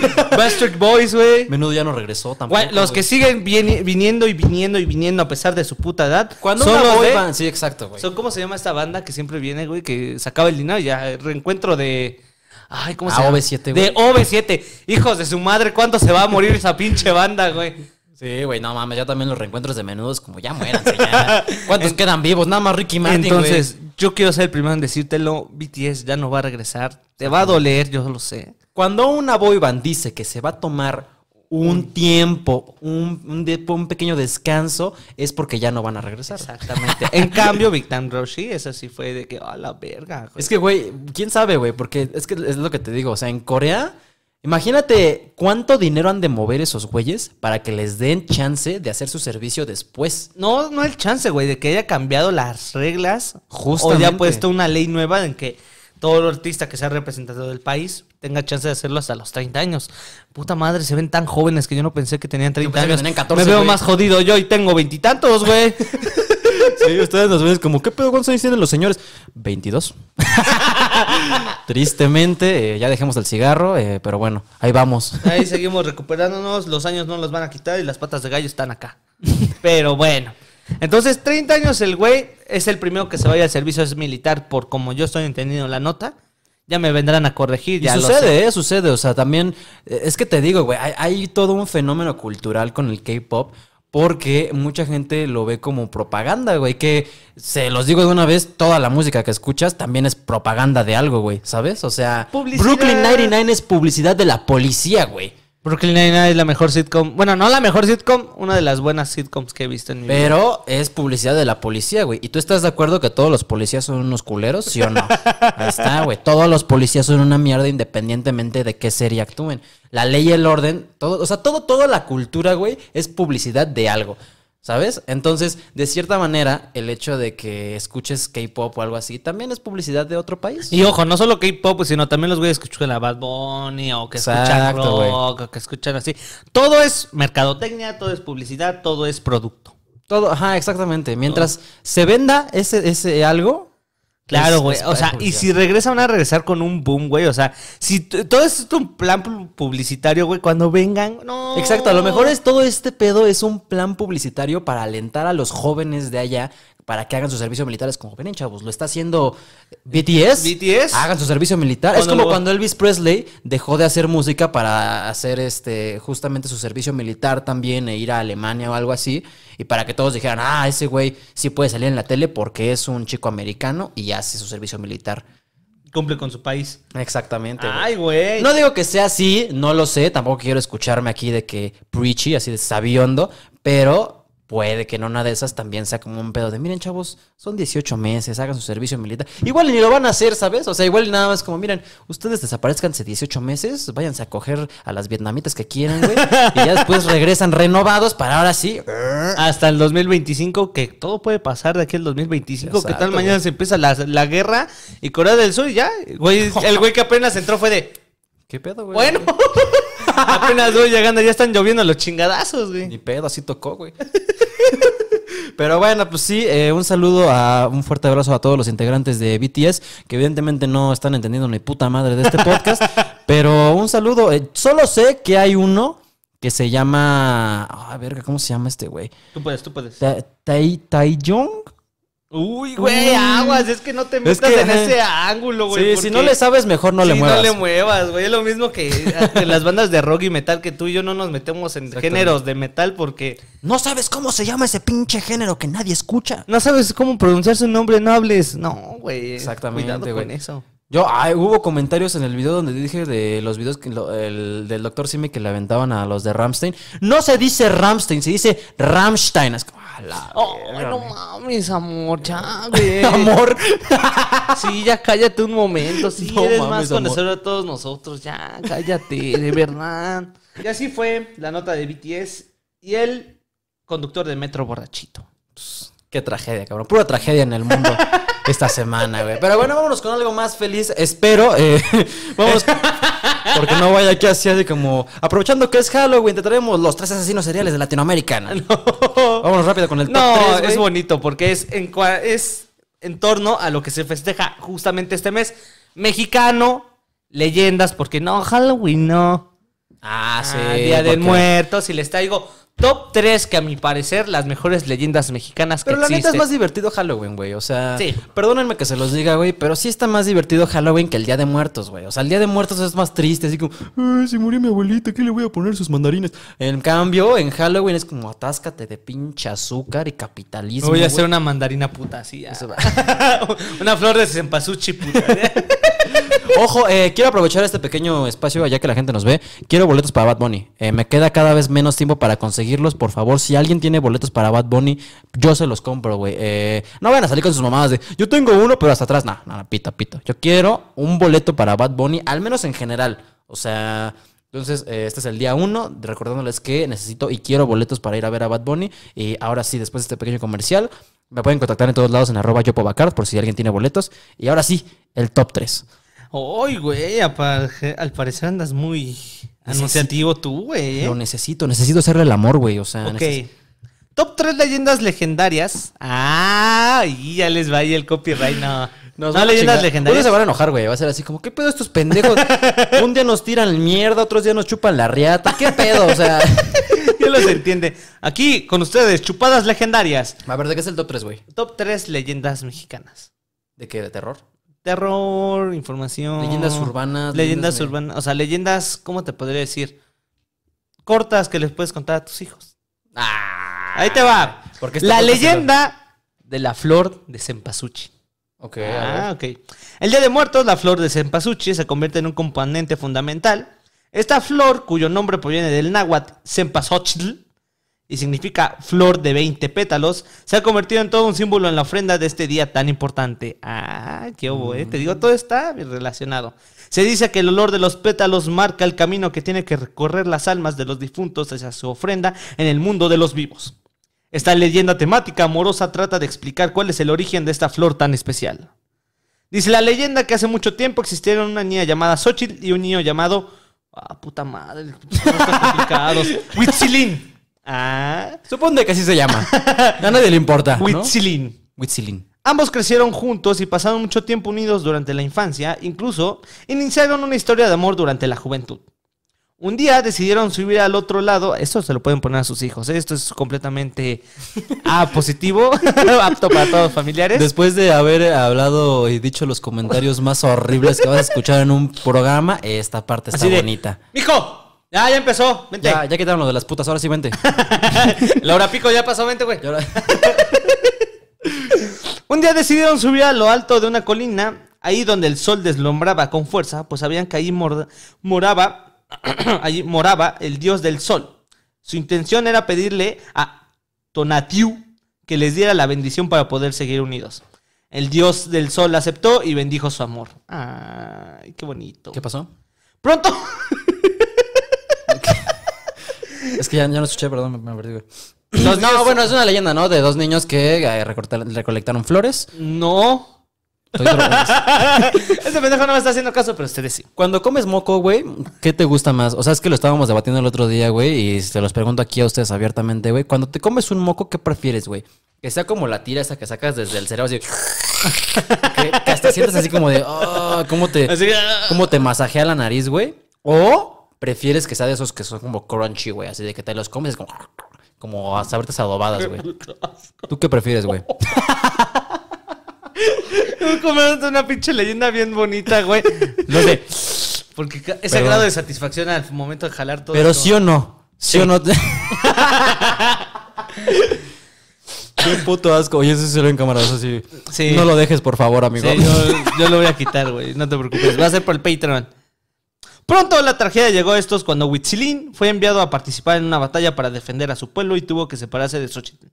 Bastard Boys, güey. Menudo ya no regresó tampoco. los que siguen viniendo y viniendo y viniendo a pesar de su puta edad. Cuando son sí, exacto, güey. Son se llama esta banda que siempre viene, güey, que sacaba el dinero y ya eh, reencuentro de Ay, ¿cómo ah, se llama? OV7, güey. De OV7. Hijos de su madre, ¿cuándo se va a morir esa pinche banda, güey? Sí, güey, no mames, ya también los reencuentros de menudos como ya mueran, ¿Cuántos quedan vivos? Nada más Ricky Martin, Entonces, yo quiero ser el primero en decírtelo, BTS ya no va a regresar, te va a doler, yo lo sé. Cuando una boy band dice que se va a tomar un tiempo, un, pequeño descanso, es porque ya no van a regresar. Exactamente. en cambio, Big Time Roshi, eso sí fue de que, a la verga. Es que, güey, quién sabe, güey, porque es que es lo que te digo, o sea, en Corea Imagínate cuánto dinero han de mover esos güeyes para que les den chance de hacer su servicio después. No, no el chance, güey, de que haya cambiado las reglas. Justo. O haya puesto una ley nueva en que todo el artista que sea representado del país tenga chance de hacerlo hasta los 30 años. Puta madre, se ven tan jóvenes que yo no pensé que tenían 30 años. Me veo más jodido yo y tengo veintitantos, güey. sí, ustedes nos ven como, ¿qué pedo? ¿Cuántos años tienen los señores? 22. Tristemente, eh, ya dejemos el cigarro, eh, pero bueno, ahí vamos. Ahí seguimos recuperándonos, los años no los van a quitar y las patas de gallo están acá. Pero bueno. Entonces, 30 años el güey es el primero que se vaya al servicio es militar, por como yo estoy entendiendo la nota. Ya me vendrán a corregir. Ya sucede, eh, sucede. O sea, también, eh, es que te digo, güey, hay todo un fenómeno cultural con el K-pop porque mucha gente lo ve como propaganda, güey. Que se los digo de una vez, toda la música que escuchas también es propaganda de algo, güey, ¿sabes? O sea, Brooklyn 99 es publicidad de la policía, güey. Brooklyn Nine-Nine es la mejor sitcom. Bueno, no la mejor sitcom, una de las buenas sitcoms que he visto en mi vida. Pero es publicidad de la policía, güey. ¿Y tú estás de acuerdo que todos los policías son unos culeros, sí o no? Ahí está, güey. Todos los policías son una mierda independientemente de qué serie actúen. La ley el orden, todo, o sea, todo, toda la cultura, güey, es publicidad de algo. ¿Sabes? Entonces, de cierta manera, el hecho de que escuches K-pop o algo así también es publicidad de otro país. Y ojo, no solo K-pop, sino también los güeyes que escuchan la Bad Bunny o que escuchan rock o que escuchan así. Todo es mercadotecnia, todo es publicidad, todo es producto. Todo, ajá, exactamente. Mientras se venda ese, ese algo, Claro, güey. O sea, y si regresan, a regresar con un boom, güey. O sea, si todo esto es un plan publicitario, güey, cuando vengan, no. Exacto, a lo mejor es todo este pedo es un plan publicitario para alentar a los jóvenes de allá para que hagan su servicio militar. Es como, ven, chavos, lo está haciendo BTS. BTS. Hagan su servicio militar. es como cuando Elvis Presley dejó de hacer música para hacer este justamente su servicio militar también e ir a Alemania o algo así. Y para que todos dijeran, ah, ese güey sí puede salir en la tele porque es un chico americano y hace su servicio militar cumple con su país. Exactamente. Ay, güey. No digo que sea así, no lo sé, tampoco quiero escucharme aquí de que preachy, así de sabiondo, pero puede que no una de esas también sea como un pedo de, miren chavos, son 18 meses, hagan su servicio militar. Igual ni lo van a hacer, ¿sabes? O sea, igual nada más como, miren, ustedes desaparezcan hace 18 meses, váyanse a coger a las vietnamitas que quieran, güey. y ya después regresan renovados para ahora sí. Hasta el 2025, que todo puede pasar de aquí al 2025, que tal mañana se empieza la, la, guerra y Corea del Sur ya, güey, el güey que apenas entró fue de... ¿Qué pedo, güey? Bueno. Apenas voy llegando, ya están lloviendo los chingadazos, güey. Ni pedo, así tocó, güey. Pero bueno, pues sí, eh, un saludo, a un fuerte abrazo a todos los integrantes de BTS, que evidentemente no están entendiendo ni puta madre de este podcast, pero un saludo. Eh, solo sé que hay uno que se llama... A ah, ver, ¿cómo se llama este güey? Tú puedes, tú puedes. Tai Taeyong, Uy, güey, mm. aguas, es que no te metas en ese ángulo, güey. Sí, si no le sabes, mejor no le muevas. no le muevas, güey. Es lo mismo que las bandas de rock y metal que tú y yo no nos metemos en géneros de metal porque. No sabes cómo se llama ese pinche género que nadie escucha. No sabes cómo pronunciar su nombre, no hables. No, güey. Exactamente. güey. eso. Yo, hubo comentarios en el video donde dije de los videos que del doctor Sime que le aventaban a los de Ramstein. No se dice Ramstein, se dice Ramstein. Es como, oh, no mames, amor, ya, amor. sí, ya cállate un momento. Sí, eres más conocedor de todos nosotros. Ya, cállate, de verdad. Y así fue la nota de BTS y el conductor de metro borrachito. Qué tragedia, cabrón. Pura tragedia en el mundo. esta semana, güey. Pero bueno, vámonos con algo más feliz. Espero. Eh, vamos. Porque no vaya aquí así de como. Aprovechando que es Halloween, te traemos los tres asesinos seriales de Latinoamérica. No. Vámonos rápido con el top No, es bonito porque es en, es en torno a lo que se festeja justamente este mes. Mexicano, leyendas, porque no, Halloween no. Ah, sí. Ah, Día de Muertos, y les traigo Top 3 que a mi parecer las mejores leyendas mexicanas que existen. Pero la neta es más divertido Halloween, güey. O sea, sí. perdónenme que se los diga, güey, pero sí está más divertido Halloween que el Día de Muertos, güey. O sea, el Día de Muertos es más triste, así como, si si murió mi abuelita, ¿qué le voy a poner sus mandarines? En cambio, en Halloween es como, atáscate de pinche azúcar y capitalismo. Voy a hacer una mandarina puta así. una flor de cempasúchil puta. Ojo, eh, quiero aprovechar este pequeño espacio ya que la gente nos ve. Quiero boletos para Bad Bunny. Eh, me queda cada vez menos tiempo para conseguirlos. Por favor, si alguien tiene boletos para Bad Bunny, yo se los compro, güey. Eh, no van a salir con sus mamadas de yo tengo uno, pero hasta atrás. nada, nada pita, pita. Yo quiero un boleto para Bad Bunny, al menos en general. O sea. Entonces, este es el día uno, recordándoles que necesito y quiero boletos para ir a ver a Bad Bunny. Y ahora sí, después de este pequeño comercial, me pueden contactar en todos lados en arroba por si alguien tiene boletos. Y ahora sí, el top 3. Ay, güey, al parecer andas muy anunciativo tú, güey. ¿eh? Lo necesito, necesito hacerle el amor, güey. O sea, ok. Top 3 leyendas legendarias. Ah, y ya les va Ahí el copyright, no. no, leyendas legendarias. Uno se van a enojar, güey. Va a ser así como, ¿qué pedo estos pendejos? Un día nos tiran mierda, otros días nos chupan la riata. ¿Qué pedo? O sea. ya los entiende. Aquí con ustedes, chupadas legendarias. A ver, ¿de qué es el top 3, güey? Top 3 leyendas mexicanas. ¿De qué? ¿De terror? terror, información. Leyendas urbanas. Leyendas, urbanas. O sea, leyendas, ¿cómo te podría decir? Cortas que les puedes contar a tus hijos. Ah. Ahí te va. Porque la leyenda de la flor de Cempasúchil. Ok. Ah, ok. El Día de Muertos, la flor de Cempasúchil se convierte en un componente fundamental. Esta flor, cuyo nombre proviene del náhuatl Cempasúchil, y significa flor de 20 pétalos, se ha convertido en todo un símbolo en la ofrenda de este día tan importante. Ah, qué obo, eh. te digo, todo está relacionado. Se dice que el olor de los pétalos marca el camino que tiene que recorrer las almas de los difuntos hacia su ofrenda en el mundo de los vivos. Esta leyenda temática amorosa trata de explicar cuál es el origen de esta flor tan especial. Dice la leyenda que hace mucho tiempo existieron una niña llamada Xochitl y un niño llamado... Ah, puta madre, complicados. Wichilin. Ah. Supone que así se llama. A nadie le importa. ¿no? Ambos crecieron juntos y pasaron mucho tiempo unidos durante la infancia, incluso iniciaron una historia de amor durante la juventud. Un día decidieron subir al otro lado. Esto se lo pueden poner a sus hijos. ¿eh? Esto es completamente positivo, apto para todos los familiares. Después de haber hablado y dicho los comentarios más horribles que vas a escuchar en un programa, esta parte está bonita. ¡Hijo! Ya, ya empezó. Ya, ya quitaron lo de las putas, ahora sí vente. La hora pico ya pasó, vente, güey. Un día decidieron subir a lo alto de una colina, ahí donde el sol deslumbraba con fuerza, pues sabían que ahí moraba, allí moraba el dios del sol. Su intención era pedirle a Tonatiu que les diera la bendición para poder seguir unidos. El dios del sol aceptó y bendijo su amor. Ay, qué bonito. ¿Qué pasó? Pronto es que ya, no escuché, perdón, me, perdí, güey. no, bueno, es una leyenda, ¿no? De dos niños que eh, recolectaron flores. No. este pendejo no me está haciendo caso, pero ustedes sí. Cuando comes moco, güey, ¿qué te gusta más? O sea, es que lo estábamos debatiendo el otro día, güey, y se los pregunto aquí a ustedes abiertamente, güey. Cuando te comes un moco, ¿qué prefieres, güey? Que sea como la tira esa que sacas desde el cerebro, así. que, hasta sientes así como de, ah, ¿cómo te, ah". cómo te masajea la nariz, güey? O prefieres que sea de esos que son como crunchy, güey. Así de que te los comes como, como a saberte adobadas, güey. ¿Tú qué prefieres, güey? comiendo una pinche leyenda bien bonita, güey. No sé. Porque ese grado de satisfacción al momento de jalar todo. Pero sí o no. Sí, o no. Qué puto asco. Oye, ese se lo en camaradas Eso sí. No lo dejes, por favor, amigo. yo, yo lo voy a quitar, güey. No te preocupes. Va a ser por el Patreon. Pronto la tragedia llegó a estos cuando Huitzilin fue enviado a participar en una batalla para defender a su pueblo y tuvo que separarse de Xochitl.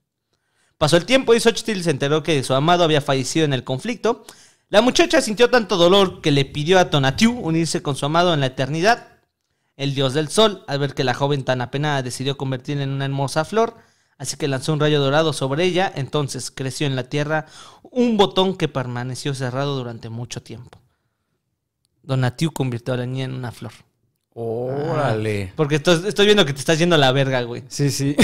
Pasó el tiempo y Xochitl se enteró que su amado había fallecido en el conflicto. La muchacha sintió tanto dolor que le pidió a Tonatiuh unirse con su amado en la eternidad. El dios del sol, al ver que la joven tan apenada decidió convertirla en una hermosa flor, así que lanzó un rayo dorado sobre ella, entonces creció en la tierra un botón que permaneció cerrado durante mucho tiempo. Donatiu convirtió a la niña en una flor. Órale. Ah. porque estoy, viendo que te estás yendo a la verga, güey. Sí, sí.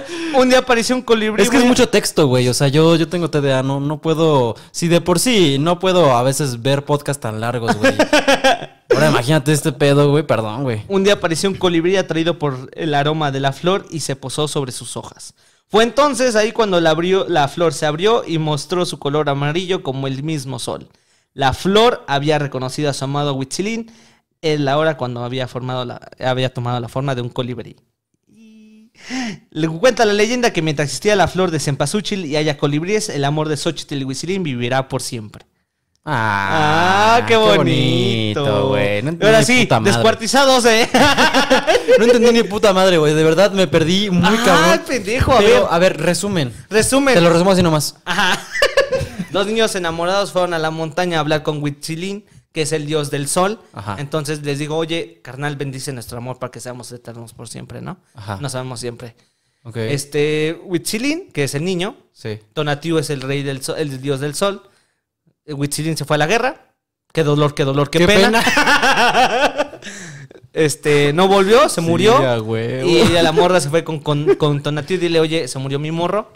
un día apareció un colibrí. Es que es mucho texto, güey. O sea, yo, yo tengo TDA, no, puedo. Si de por sí no puedo a veces ver podcasts tan largos, güey. Ahora imagínate este pedo, güey. Perdón, güey. Un día apareció un colibrí atraído por el aroma de la flor y se posó sobre sus hojas. Fue entonces ahí cuando la, abrió, la flor se abrió y mostró su color amarillo como el mismo sol. La flor había reconocido a su amado Huitzilín en la hora cuando había, formado la, había tomado la forma de un colibrí. Le cuenta la leyenda que mientras existía la flor de cempasúchil y haya colibríes, el amor de Xochitl y Huitzilín vivirá por siempre. Ah, ah qué bonito, güey. Ahora sí, descuartizados, eh. no entendí ni puta madre, güey. De verdad me perdí muy ah, pendejo, a ver. resumen. Resumen. Te lo resumo así nomás. Ajá. Los niños enamorados fueron a la montaña a hablar con Huitzilin, que es el dios del sol. Entonces les digo, oye, carnal, bendice nuestro amor para que seamos eternos por siempre, ¿no? No Nos siempre. Este, que es el niño. Sí. Tonatiu es el rey del el dios del sol. Huitzilin se fue a la guerra. Qué dolor, qué dolor, qué, pena. este, no volvió, se murió. Y a la morra se fue con, con, Tonatiu y dile, oye, se murió mi morro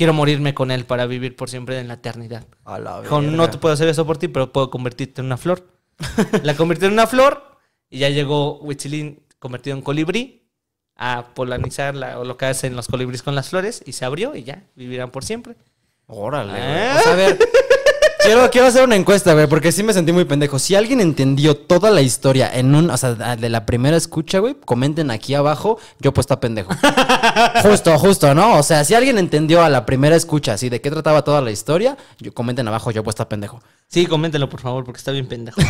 quiero morirme con él para vivir por siempre en la eternidad. A la no te puedo hacer eso por ti, pero puedo convertirte en una flor. la convirtió en una flor y ya llegó Huitzilín convertido en colibrí a polanizar o lo que hacen los colibríes con las flores y se abrió y ya vivirán por siempre. Órale. Ah. a ver, quiero, quiero hacer una encuesta, güey, porque sí me sentí muy pendejo. Si alguien entendió toda la historia en un, o sea, de la primera escucha, güey, comenten aquí abajo, yo pues está pendejo. justo, justo, ¿no? O sea, si alguien entendió a la primera escucha, así de qué trataba toda la historia, yo, comenten abajo, yo pues está pendejo. Sí, coméntenlo, por favor, porque está bien pendejo.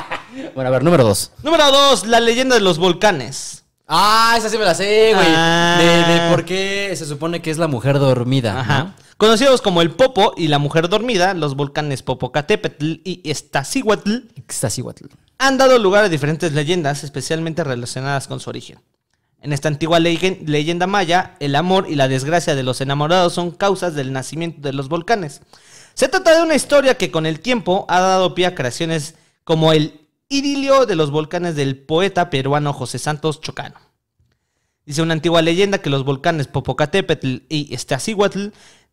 bueno, a ver, número dos. Número dos, la leyenda de los volcanes. Ah, esa sí me la sé, güey. Ah. De, por qué se supone que es la mujer dormida. Ajá. Conocidos como el Popo y la Mujer Dormida, los volcanes Popocatépetl y Iztaccíhuatl han dado lugar a diferentes leyendas, especialmente relacionadas con su origen. En esta antigua leyenda maya, el amor y la desgracia de los enamorados son causas del nacimiento de los volcanes. Se trata de una historia que con el tiempo ha dado pie a creaciones como el idilio de los volcanes del poeta peruano José Santos Chocano. Dice una antigua leyenda que los volcanes Popocatépetl y Iztaccíhuatl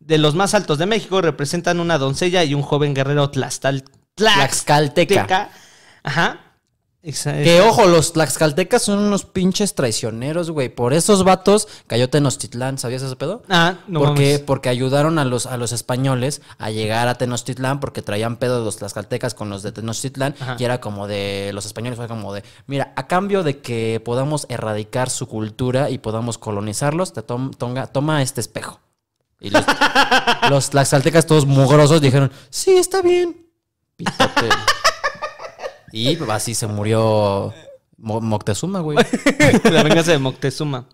de los más altos de México, representan una doncella y un joven guerrero tlaxcalteca. Ajá. Que ojo, los tlaxcaltecas son unos pinches traicioneros, güey. Por esos vatos cayó Tenochtitlán, ¿sabías ese pedo? Ah, no. Porque, porque ayudaron a los, a los españoles a llegar a Tenochtitlán porque traían pedo de los tlaxcaltecas con los de Tenochtitlán. Y era como de. Los españoles fue como de. Mira, a cambio de que podamos erradicar su cultura y podamos colonizarlos, te toma este espejo. Y los, los todos mugrosos, dijeron: Sí, está bien. y así se murió Moctezuma, güey. la venganza de Moctezuma.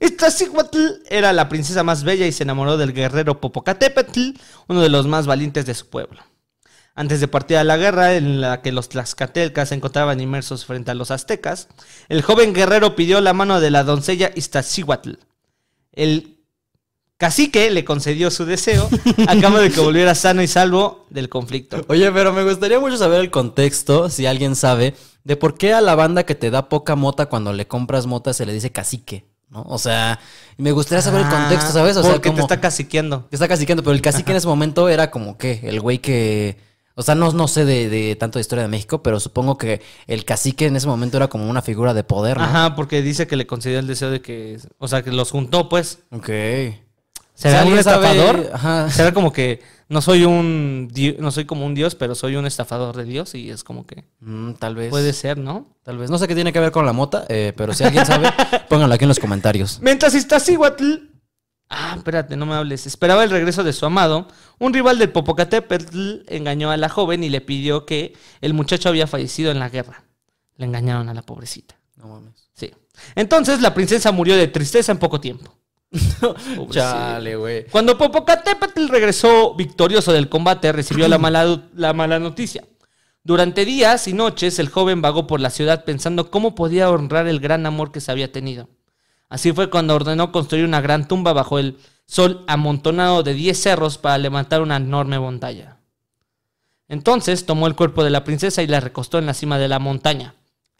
Iztaccíhuatl era la princesa más bella y se enamoró del guerrero Popocatépetl, uno de los más valientes de su pueblo. Antes de partir a la guerra, en la que los tlaxcatelcas se encontraban inmersos frente a los aztecas, el joven guerrero pidió la mano de la doncella Iztaccíhuatl. El Cacique le concedió su deseo a cambio de que volviera sano y salvo del conflicto. Oye, pero me gustaría mucho saber el contexto, si alguien sabe, de por qué a la banda que te da poca mota cuando le compras mota se le dice cacique. ¿no? O sea, me gustaría saber el ah, contexto, ¿sabes? O sea, como, te está caciqueando. Te está caciqueando, pero el cacique en ese momento era como que el güey que. O sea, no, no sé de, tanto de historia de México, pero supongo que el cacique en ese momento era como una figura de poder, ¿no? Ajá, porque dice que le concedió el deseo de que. O sea, que los juntó, pues. Ok. Será estafador. como que no soy un no soy como un dios, pero soy un estafador de dios y es como que mm, tal vez puede ser, ¿no? Tal vez. No sé qué tiene que ver con la mota, eh, pero si alguien sabe, pónganlo aquí en los comentarios. Mientras está Cihuatl. Ah, espérate, no me hables. Esperaba el regreso de su amado. Un rival del Popocatépetl engañó a la joven y le pidió que el muchacho había fallecido en la guerra. Le engañaron a la pobrecita. No mames. Sí. Entonces la princesa murió de tristeza en poco tiempo. Chale, güey. Cuando Popocatépetl regresó victorioso del combate, recibió la mala, la mala noticia. Durante días y noches, el joven vagó por la ciudad pensando cómo podía honrar el gran amor que se había tenido. Así fue cuando ordenó construir una gran tumba bajo el sol amontonado de 10 cerros para levantar una enorme montaña. Entonces tomó el cuerpo de la princesa y la recostó en la cima de la montaña.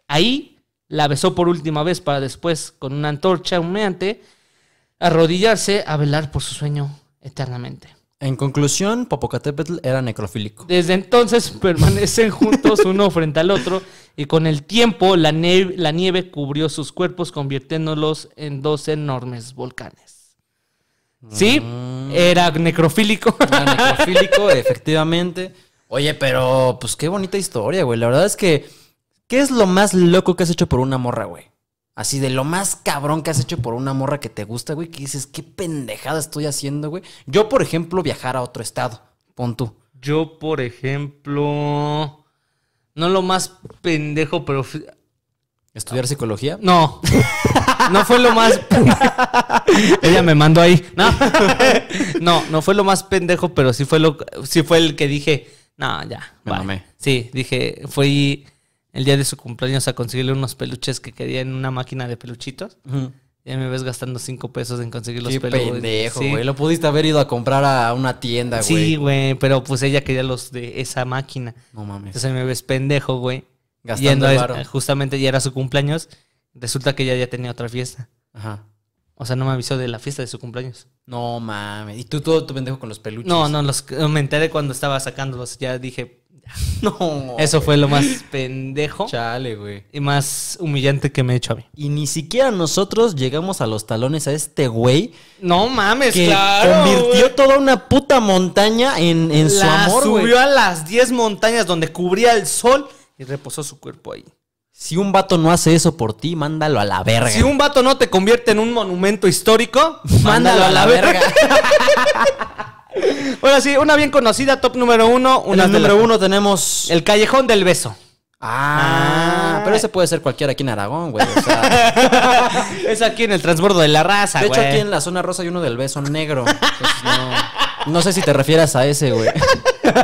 Ahí la besó por última vez para después, con una antorcha humeante, arrodillarse a velar por su sueño eternamente. En conclusión, Popocatépetl era necrofílico. Desde entonces permanecen juntos uno frente al otro y con el tiempo la nieve, cubrió sus cuerpos convirtiéndolos en dos enormes volcanes. Sí, mm. era necrofílico. Era necrofílico, efectivamente. Oye, pero pues qué bonita historia, güey. La verdad es que, ¿qué es lo más loco que has hecho por una morra, güey? Así de lo más cabrón que has hecho por una morra que te gusta, güey, que dices, qué pendejada estoy haciendo, güey. Yo, por ejemplo, viajar a otro estado, pon tú. Yo, por ejemplo, no lo más pendejo, pero... ¿Estudiar psicología? No, no fue lo más... Ella me mandó ahí. No. no, no fue lo más pendejo, pero sí fue, lo... sí fue el que dije, no, ya. Me Sí, dije, fue el día de su cumpleaños a conseguirle unos peluches que quería en una máquina de peluchitos. Y Ya me ves gastando cinco pesos en conseguir los Qué pendejo, güey. Lo pudiste haber ido a comprar a una tienda, güey. Sí, güey, pero pues ella quería los de esa máquina. No mames. Entonces me ves pendejo, güey. Gastando a, Justamente ya era su cumpleaños. Resulta que ella ya tenía otra fiesta. Ajá. O sea, no me avisó de la fiesta de su cumpleaños. No mames. ¿Y tú todo tu pendejo con los peluches? No, no, los, me enteré cuando estaba sacándolos. Ya dije, No. Eso fue lo más pendejo. Chale, güey. Y más humillante que me he hecho a mí. Y ni siquiera nosotros llegamos a los talones a este güey. No mames, que Convirtió toda una puta montaña en, su amor. Subió a las 10 montañas donde cubría el sol y reposó su cuerpo ahí. Si un vato no hace eso por ti, mándalo a la verga. Si un vato no te convierte en un monumento histórico, mándalo, a la, verga. Bueno, sí, una bien conocida, top número uno. Una en el número uno tenemos. El Callejón del Beso. Ah, ah, pero ese puede ser cualquiera aquí en Aragón, güey. es aquí en el transbordo de la raza, güey. De hecho, aquí en la zona rosa hay uno del beso negro. no, no sé si te refieras a ese, güey.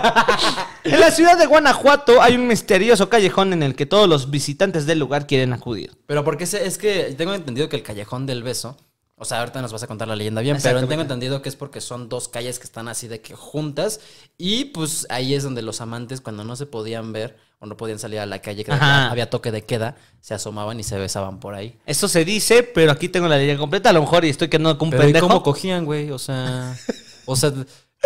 en la ciudad de Guanajuato hay un misterioso callejón en el que todos los visitantes del lugar quieren acudir. Pero porque es que tengo entendido que el callejón del beso o sea, ahorita nos vas a contar la leyenda bien, pero tengo entendido que es porque son dos calles que están así de que juntas y pues ahí es donde los amantes cuando no se podían ver o no podían salir a la calle, que había toque de queda, se asomaban y se besaban por ahí. Eso se dice, pero aquí tengo la leyenda completa, a lo mejor y estoy que no un cómo cogían, güey? O sea, o sea,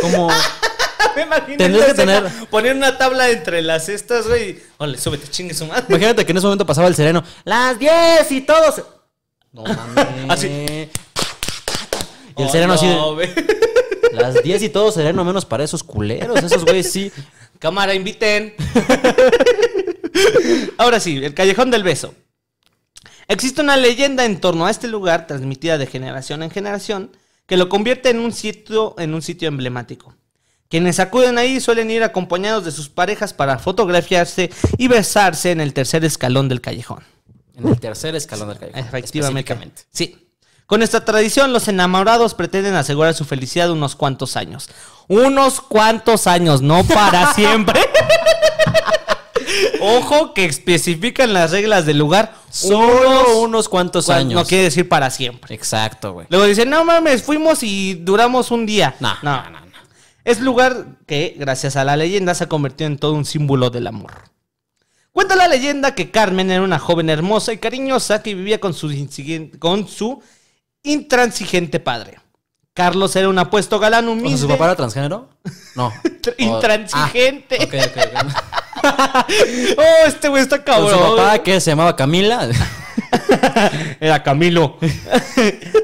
¿cómo...? Me imagino que tener... poner una tabla entre las estas, güey. Ole, súbete, chingue su madre. Imagínate que en ese momento pasaba el sereno. Las 10 y todos. No mames. Así el sereno oh, las 10 y todo sereno menos para esos culeros. Esos güeyes sí. Cámara, inviten. Ahora sí, el Callejón del Beso. Existe una leyenda en torno a este lugar, transmitida de generación en generación, que lo convierte en un sitio, en un sitio emblemático. Quienes acuden ahí suelen ir acompañados de sus parejas para fotografiarse y besarse en el tercer escalón del callejón. En el tercer escalón del callejón. Efectivamente. Sí. Con esta tradición, los enamorados pretenden asegurar su felicidad unos cuantos años. Unos cuantos años, no para siempre. Ojo que especifican las reglas del lugar. Solo unos, cuantos años. No quiere decir para siempre. Exacto, güey. Luego dicen, no mames, fuimos y duramos un día. No, no, no, Es lugar que, gracias a la leyenda, se ha convertido en todo un símbolo del amor. Cuenta la leyenda que Carmen era una joven hermosa y cariñosa que vivía con su, con su intransigente padre. Carlos era un apuesto galán humilde. O ¿Su papá era transgénero? No. Intransigente. Ah, ok, ok. oh, este güey está cabrón. ¿Su papá que ¿Se llamaba Camila? era Camilo.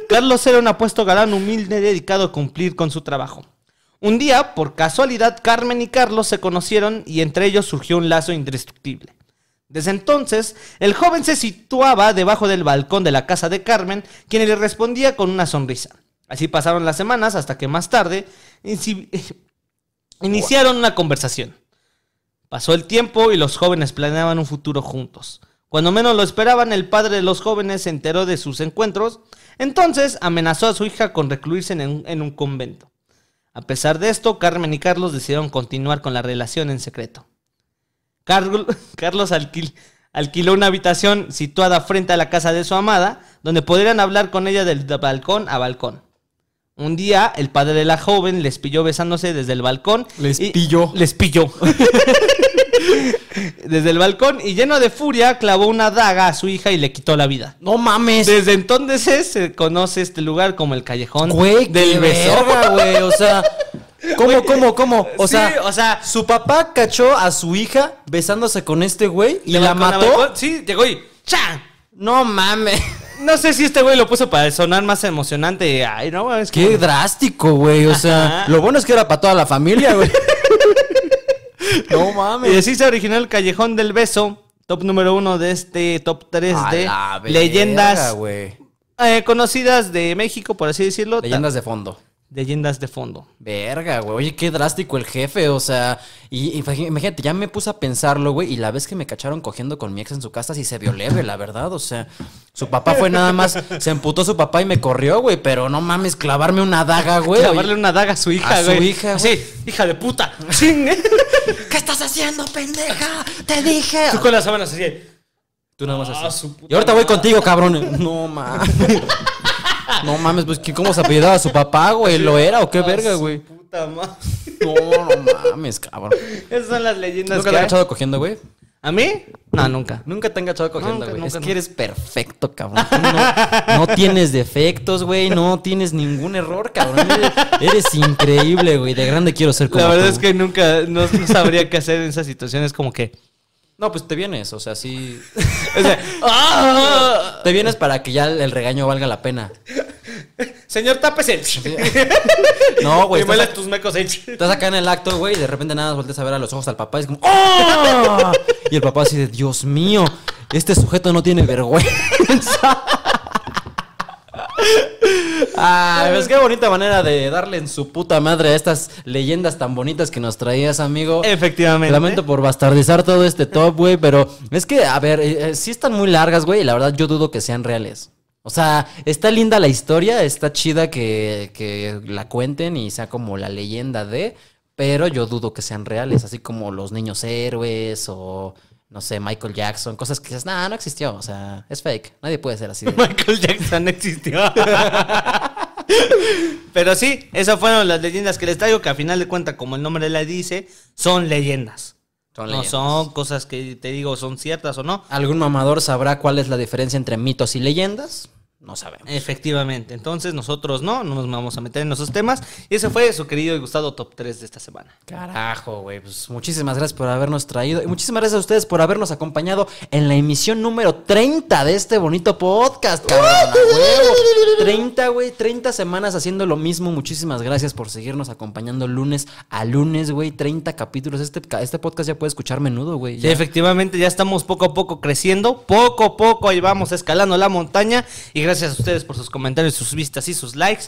Carlos era un apuesto galán humilde dedicado a cumplir con su trabajo. Un día, por casualidad, Carmen y Carlos se conocieron y entre ellos surgió un lazo indestructible. Desde entonces, el joven se situaba debajo del balcón de la casa de Carmen, quien le respondía con una sonrisa. Así pasaron las semanas hasta que más tarde iniciaron una conversación. Pasó el tiempo y los jóvenes planeaban un futuro juntos. Cuando menos lo esperaban, el padre de los jóvenes se enteró de sus encuentros, entonces amenazó a su hija con recluirse en un, en un convento. A pesar de esto, Carmen y Carlos decidieron continuar con la relación en secreto. Carlos alquiló una habitación situada frente a la casa de su amada, donde podrían hablar con ella del balcón a balcón. Un día, el padre de la joven les pilló besándose desde el balcón. Les pilló. Les pilló. desde el balcón y lleno de furia clavó una daga a su hija y le quitó la vida. No mames. Desde entonces se conoce este lugar como el callejón del beso. güey, o sea, ¿Cómo, cómo, cómo? O, sea, o sea, su papá cachó a su hija besándose con este güey y la mató. sí, llegó y ¡cha! No mames. No sé si este güey lo puso para sonar más emocionante. Ay, no, es que. Qué drástico, güey. O sea, lo bueno es que era para toda la familia, güey. no mames. Y así se originó el Callejón del Beso, top número uno de este top 3 de leyendas eh, conocidas de México, por así decirlo. Leyendas de fondo leyendas de fondo. Verga, güey. Oye, qué drástico el jefe. O sea, y, imagínate, ya me puse a pensarlo, güey. Y la vez que me cacharon cogiendo con mi ex en su casa, sí se vio leve, la verdad. O sea, su papá fue nada más, se emputó su papá y me corrió, güey. Pero no mames, clavarme una daga, güey. Clavarle una daga a su hija, a su hija, Sí, hija de puta. ¿Qué estás haciendo, pendeja? Te dije. Tú con las sábanas así. Tú nada más ah, así. y ahorita voy contigo, cabrón. No mames. No mames, pues ¿cómo se apellidaba su papá, güey? ¿Lo era o qué verga, güey? Puta madre. No, mames, cabrón. Esas son las leyendas. ¿Nunca que te han echado cogiendo, güey? ¿A mí? No, nunca. Nunca te han enganchado cogiendo, güey. Es que eres perfecto, cabrón. No, tienes defectos, güey. No tienes ningún error, cabrón. Eres, increíble, güey. De grande quiero ser como La verdad es que nunca no, no sabría qué hacer en esas situaciones como que... No, pues te vienes, o sea, sí. te vienes para que ya el regaño valga la pena. Señor, tápese. no, güey. Me tus mecos, ¿eh? Estás acá en el acto, güey, y de repente nada volteas a ver a los ojos al papá y es como ¡Oh! Y el papá así de, Dios mío, este sujeto no tiene vergüenza. Ah, que pues qué bonita manera de darle en su puta madre a estas leyendas tan bonitas que nos traías, amigo. Efectivamente. Lamento por bastardizar todo este top, güey, pero es que, a ver, eh, eh, sí están muy largas, güey, y la verdad yo dudo que sean reales. O sea, está linda la historia, está chida que, que la cuenten y sea como la leyenda de, pero yo dudo que sean reales, así como los niños héroes o no sé, Michael Jackson, cosas que dices, nada, no existió, o sea, es fake, nadie puede ser así. Michael Jackson no existió. Pero sí, esas fueron las leyendas que les traigo, que a final de cuentas, como el nombre la dice, son leyendas. Son no son cosas que te digo son ciertas o no. ¿Algún mamador sabrá cuál es la diferencia entre mitos y leyendas? no sabemos. Efectivamente. Entonces nosotros no, no nos vamos a meter en esos temas. Y ese fue su querido y gustado top 3 de esta semana. Carajo, güey. Pues muchísimas gracias por habernos traído. Y mm. muchísimas gracias a ustedes por habernos acompañado en la emisión número 30 de este bonito podcast, cabrón. 30, güey. 30 semanas haciendo lo mismo. Muchísimas gracias por seguirnos acompañando lunes a lunes, güey. 30 capítulos. Este, este podcast ya puede escuchar menudo, güey. efectivamente, ya estamos poco a poco creciendo. Poco a poco ahí vamos escalando la montaña. Y gracias gracias a ustedes por sus comentarios, sus vistas y sus likes.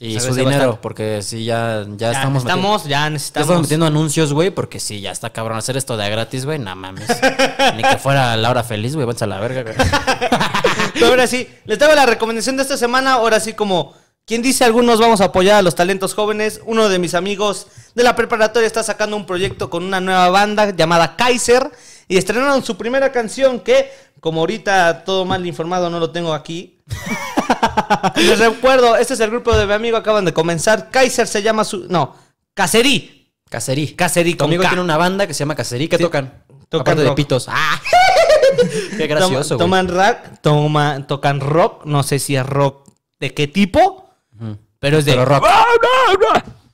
Y su dinero, porque sí, ya, ya, estamos. ya necesitamos. estamos metiendo anuncios, güey, porque sí, ya está cabrón hacer esto de gratis, güey. No mames. Ni que fuera Laura feliz, güey. Vamos a la verga, güey. Pero ahora sí, les traigo la recomendación de esta semana. Ahora sí, como quien dice, algunos vamos a apoyar a los talentos jóvenes. Uno de mis amigos de la preparatoria está sacando un proyecto con una nueva banda llamada Kaiser. Y estrenaron su primera canción que, como ahorita todo mal informado, no lo tengo aquí. Les recuerdo, este es el grupo de mi amigo, acaban de comenzar. Kaiser se llama su. No, Cacerí. Cacerí. Cacerí, Conmigo tiene una banda que se llama Cacerí que tocan. Tocan de pitos. Ah. Qué gracioso, Toman rock, toma- tocan rock, no sé si es rock de qué tipo, pero es de rock. ¡Ah,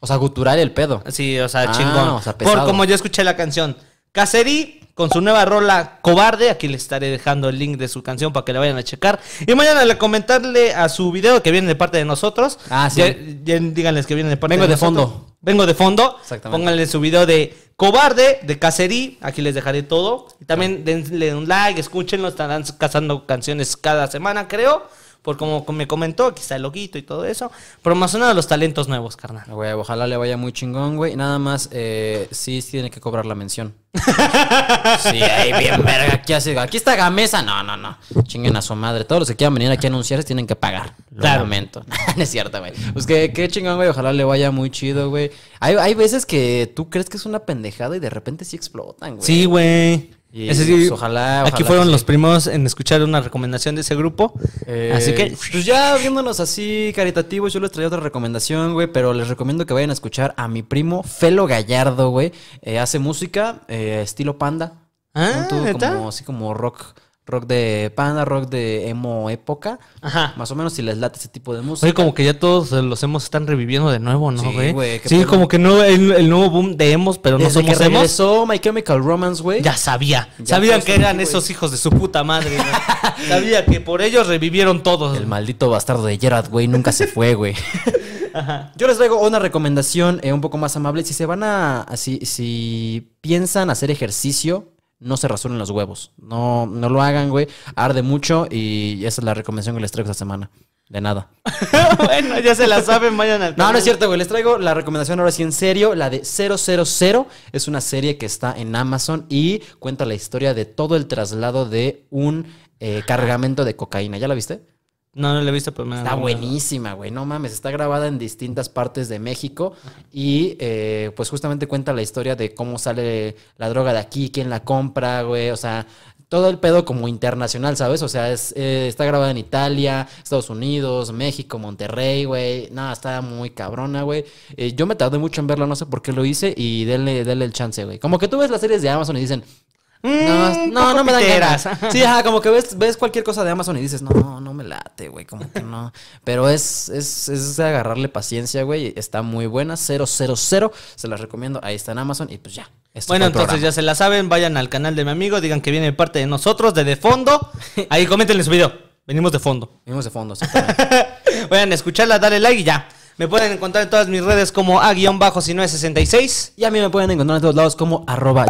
o sea, gutural el pedo. Sí, o sea, chingón. Ah, Por como yo escuché la canción. Cacerí con su nueva rola Cobarde. Aquí les estaré dejando el link de su canción para que la vayan a checar. Y mañana le comentarle a su video que viene de parte de nosotros. Ah, sí. díganles que viene de parte Vengo de, fondo. Vengo de fondo. Exactamente. Pónganle su video de Cobarde, de Cacerí. Aquí les dejaré todo. Y también denle un like, escúchenlo. Estarán cazando canciones cada semana, creo por como me comentó, quizá está el loquito y todo eso. Promocionar los talentos nuevos, carnal. ojalá le vaya muy chingón, güey. Nada más, eh, sí tiene que cobrar la mención. sí, ahí bien verga. Aquí, está Gamesa. No, no, no. Chinguen a su madre. Todos los que quieran venir aquí a anunciarse tienen que pagar. claro. es cierto, güey. Pues que, qué chingón, güey. Ojalá le vaya muy chido, güey. Hay, hay veces que tú crees que es una pendejada y de repente sí explotan, güey. Sí, güey. Y es pues, ojalá, Aquí fueron los primos en escuchar una recomendación de ese grupo. Eh, así que. Pues ya viéndonos así caritativos, yo les traía otra recomendación, güey. Pero les recomiendo que vayan a escuchar a mi primo Felo Gallardo, güey. Eh, hace música eh, estilo panda. Ah, como, así como rock rock de panda, rock de emo época. Ajá. Más o menos si les late ese tipo de música. Oye, como que ya todos eh, los emos están reviviendo de nuevo, ¿no, güey? Sí, güey. Sí, como que no, el, nuevo boom de emos, pero no somos que regresó My Chemical Romance, güey. Ya sabía. Sabían pues, que eran esos hijos de su puta madre, sabía que por ellos revivieron todos. El maldito bastardo de Gerard, güey, nunca se fue, güey. Ajá. Yo les traigo una recomendación eh, un poco más amable. Si se van a. si piensan hacer ejercicio, no se rasuren los huevos. No, no lo hagan, güey. Arde mucho y esa es la recomendación que les traigo esta semana. De nada. bueno, ya se la saben, vayan al No, no es cierto, güey. Les traigo la recomendación ahora sí en serio, la de 000. Es una serie que está en Amazon y cuenta la historia de todo el traslado de un eh, cargamento de cocaína. ¿Ya la viste? No, no la he visto, pero me Está buenísima, güey. No mames, está grabada en distintas partes de México y eh, pues justamente cuenta la historia de cómo sale la droga de aquí, quién la compra, güey. O sea, todo el pedo como internacional, ¿sabes? O sea, es, eh, está grabada en Italia, Estados Unidos, México, Monterrey, güey. Nada, no, está muy cabrona, güey. Eh, yo me tardé mucho en verla, no sé por qué lo hice y denle el chance, güey. Como que tú ves las series de Amazon y dicen, Mm, no, no, me dan ganas. Sí, ajá, como que ves, ves cualquier cosa de Amazon y dices, no, no me late, güey, como que no. Pero es, es, es agarrarle paciencia, güey. Está muy buena, 000. Se las recomiendo. Ahí está en Amazon y pues ya. bueno, entonces ya se la saben. Vayan al canal de mi amigo, digan que viene parte de nosotros, de De Fondo. Ahí coméntenle su video. Venimos de fondo. Venimos de fondo, sí. Vayan a escucharla, dale like y ya. Me pueden encontrar en todas mis redes como a-bajo si no es 66. Y a mí me pueden encontrar en todos lados como arroba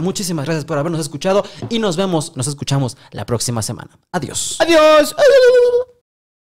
Muchísimas gracias por habernos escuchado y nos vemos, nos escuchamos la próxima semana. Adiós. Adiós.